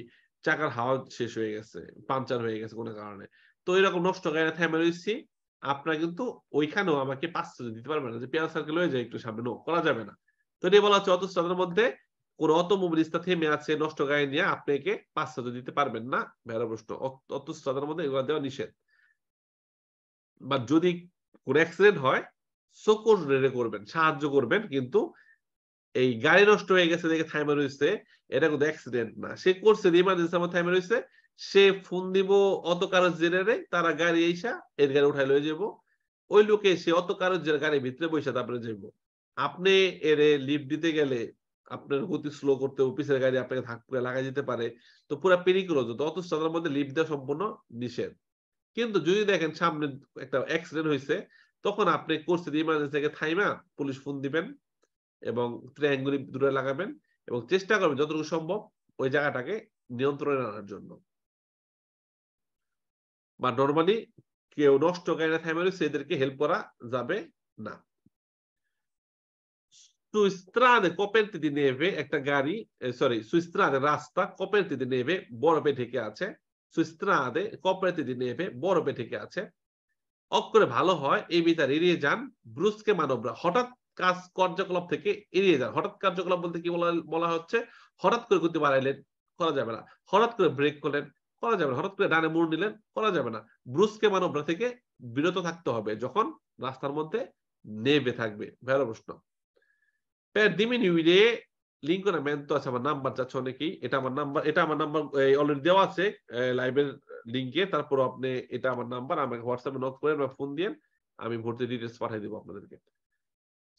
চাকার হাওয়া শেষ হয়ে গেছে পাঞ্চার হয়ে গেছে কোনো কারণে তো এরকম নষ্ট গাড়ি থাইমে রয়েছি আপনার কিন্তু ওইখানেও আমাকে পাঁচ দিতে পারবে না যে পেয়ার সার্কেল লয়ে যায় একটু সামনে নো করা যাবে না তো এটা বলা হচ্ছে অথচ মধ্যে কোন অটোমোবিলিস্টটা থেমে আছে নষ্ট গায়ে নিয়ে আপনাকে পাঁচ হাজার দিতে পারবেন না ভেড়া প্রশ্ন অত অতস্থাদের মধ্যে এগুলো দেওয়া নিষেধ বা যদি কোন অ্যাক্সিডেন্ট হয় সকোর রেড়ে করবেন সাহায্য করবেন কিন্তু এই গাড়ি নষ্ট হয়ে গেছে দেখে থাইমে রয়েছে এটা কোনো অ্যাক্সিডেন্ট না সে করছে ইমার্জেন্সি আমার থাইমে রয়েছে সে ফোন দিব অত কারো জেনে তারা গাড়ি এইসা এর গাড়ি উঠাই লয়ে যাব ওই লোকে সে অত কারো গাড়ি ভিতরে বসে তারপরে যাইব আপনি এর লিভ দিতে গেলে আপনার গতি স্লো করতে অফিসের গাড়ি আপনাকে ধাক করে লাগা যেতে পারে তো পুরো পেরিকুলোজ অথচ তাদের মধ্যে লিপ দেওয়া সম্পূর্ণ নিষেধ কিন্তু যদি দেখেন সামনে একটা অ্যাক্সিডেন্ট হয়েছে তখন আপনি করছে ইমার্জেন্সি থেকে থাইমা পুলিশ ফোন দিবেন এবং ত্রিয়াঙ্গুলি দূরে লাগাবেন এবং চেষ্টা করবেন যতটুকু সম্ভব ওই জায়গাটাকে নিয়ন্ত্রণে আনার জন্য বা নর্মালি কেউ নষ্ট গাড়ি থাইমা রয়েছে এদেরকে হেল্প করা যাবে না su strade coperte di neve, একটা গাড়ি সরি su strade রাস্তা coperte di neve আছে neve বরফে ঢেকে আছে অক্ষরে ভালো হয় এই বিচার এড়িয়ে যান ব্রুসকে মানবরা হঠাৎ কাজ কার্যকলাপ থেকে এড়িয়ে যান হঠাৎ কার্যকলাপ বলতে কি বলা হচ্ছে হঠাৎ করে গতি বাড়াইলেন করা যাবে না হঠাৎ করে ব্রেক করলেন করা যাবে না হঠাৎ করে ডানে মোড় নিলেন করা যাবে না ব্রুসকে মানবরা থেকে বিরত থাকতে হবে যখন রাস্তার মধ্যে নেবে থাকবে ভালো প্রশ্ন per diminuire আমার নাম্বার যাচ্ছে অনেকেই এটা আমার নাম্বার এটা আমার নাম্বার অলরেডি দেওয়া আছে লাইভের লিঙ্কে তারপর আপনি এটা আমার নাম্বার আমাকে হোয়াটসঅ্যাপে নক করেন বা ফোন দিয়ে আমি ভর্তি ডিটেলস পাঠিয়ে দেবো আপনাদেরকে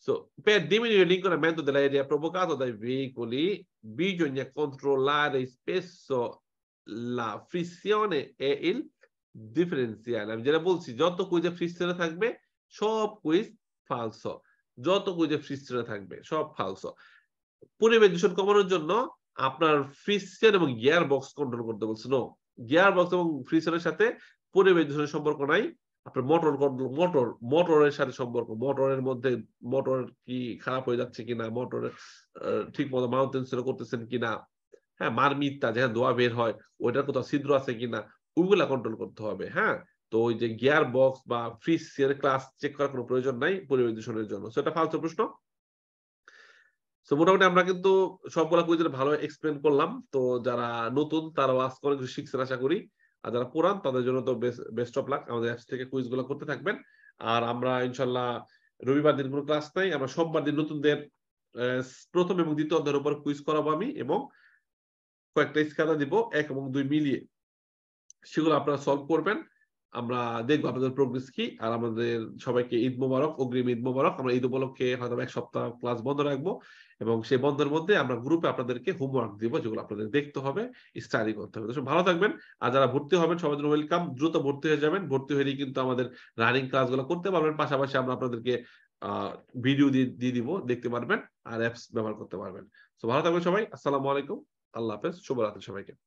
So, per diminuire l'inquinamento dell'aereo provocato dai veicoli, bisogna controllare spesso la frizione e il differenziale. আমি যেটা বলছি যত কুইজে ফ্রিকশনে থাকবে সব কুইজ ফালস যত গুজে ফ্রিস্টেরা থাকবে সব ফালস পরিবেশ দূষণ কমানোর জন্য আপনার ফ্রিস্টার এবং গিয়ার বক্স কন্ট্রোল করতে বলছে নো গিয়ার বক্স এবং ফ্রিস্টারের সাথে পরিবেশ দূষণের সম্পর্ক নাই আপনার মোটর কন্ট্রোল মোটর মোটরের সাথে সম্পর্ক মোটরের মধ্যে মোটর কি খারাপ হয়ে যাচ্ছে কিনা মোটর ঠিক মতো মাউন্টেন্স করতেছেন কিনা হ্যাঁ মারমিটটা যেখানে ধোয়া বের হয় ওইটার কোথাও ছিদ্র আছে কিনা ওইগুলা কন্ট্রোল করতে হবে হ্যাঁ তো ওই যে গিয়ার বক্স বা ফ্রিজ এর ক্লাস চেক করার কোনো প্রয়োজন নাই পরিবেশ দূষণের জন্য সেটা ফালতু প্রশ্ন তো মোটামুটি আমরা কিন্তু সবগুলা কুইজের ভালো এক্সপ্লেন করলাম তো যারা নতুন তারা আজকে অনেক কিছু শিখছেন আশা করি আর যারা পুরান তাদের জন্য তো বেস্ট অফ লাক আমাদের অ্যাপস থেকে কুইজগুলো করতে থাকবেন আর আমরা ইনশাল্লাহ রবিবার দিন কোনো ক্লাস নাই আমরা সোমবার দিন নতুনদের প্রথম এবং দ্বিতীয় অধ্যায়ের উপর কুইজ করাবো আমি এবং কয়েকটা স্কাদা দিব এক এবং দুই মিলিয়ে সেগুলো আপনারা সলভ করবেন আমরা দেখবো আপনাদের প্রোগ্রেস কি আর আমাদের সবাইকে ঈদ মোবারক অগ্রিম ঈদ মোবারক আমরা ঈদ উপলক্ষে হয়তো এক সপ্তাহ ক্লাস বন্ধ রাখবো এবং সেই বন্ধের মধ্যে আমরা গ্রুপে আপনাদেরকে হোমওয়ার্ক দিব যেগুলো আপনাদের দেখতে হবে স্টাডি করতে হবে ভালো থাকবেন আর যারা ভর্তি হবেন সবাই জন্য ওয়েলকাম দ্রুত ভর্তি হয়ে যাবেন ভর্তি হয়ে কিন্তু আমাদের রানিং ক্লাসগুলো করতে পারবেন পাশাপাশি আমরা আপনাদেরকে ভিডিও দিয়ে দিব দেখতে পারবেন আর অ্যাপস ব্যবহার করতে পারবেন তো ভালো থাকবেন সবাই আসসালামু আলাইকুম আল্লাহ হাফেজ শুভরাত্রি সবাইকে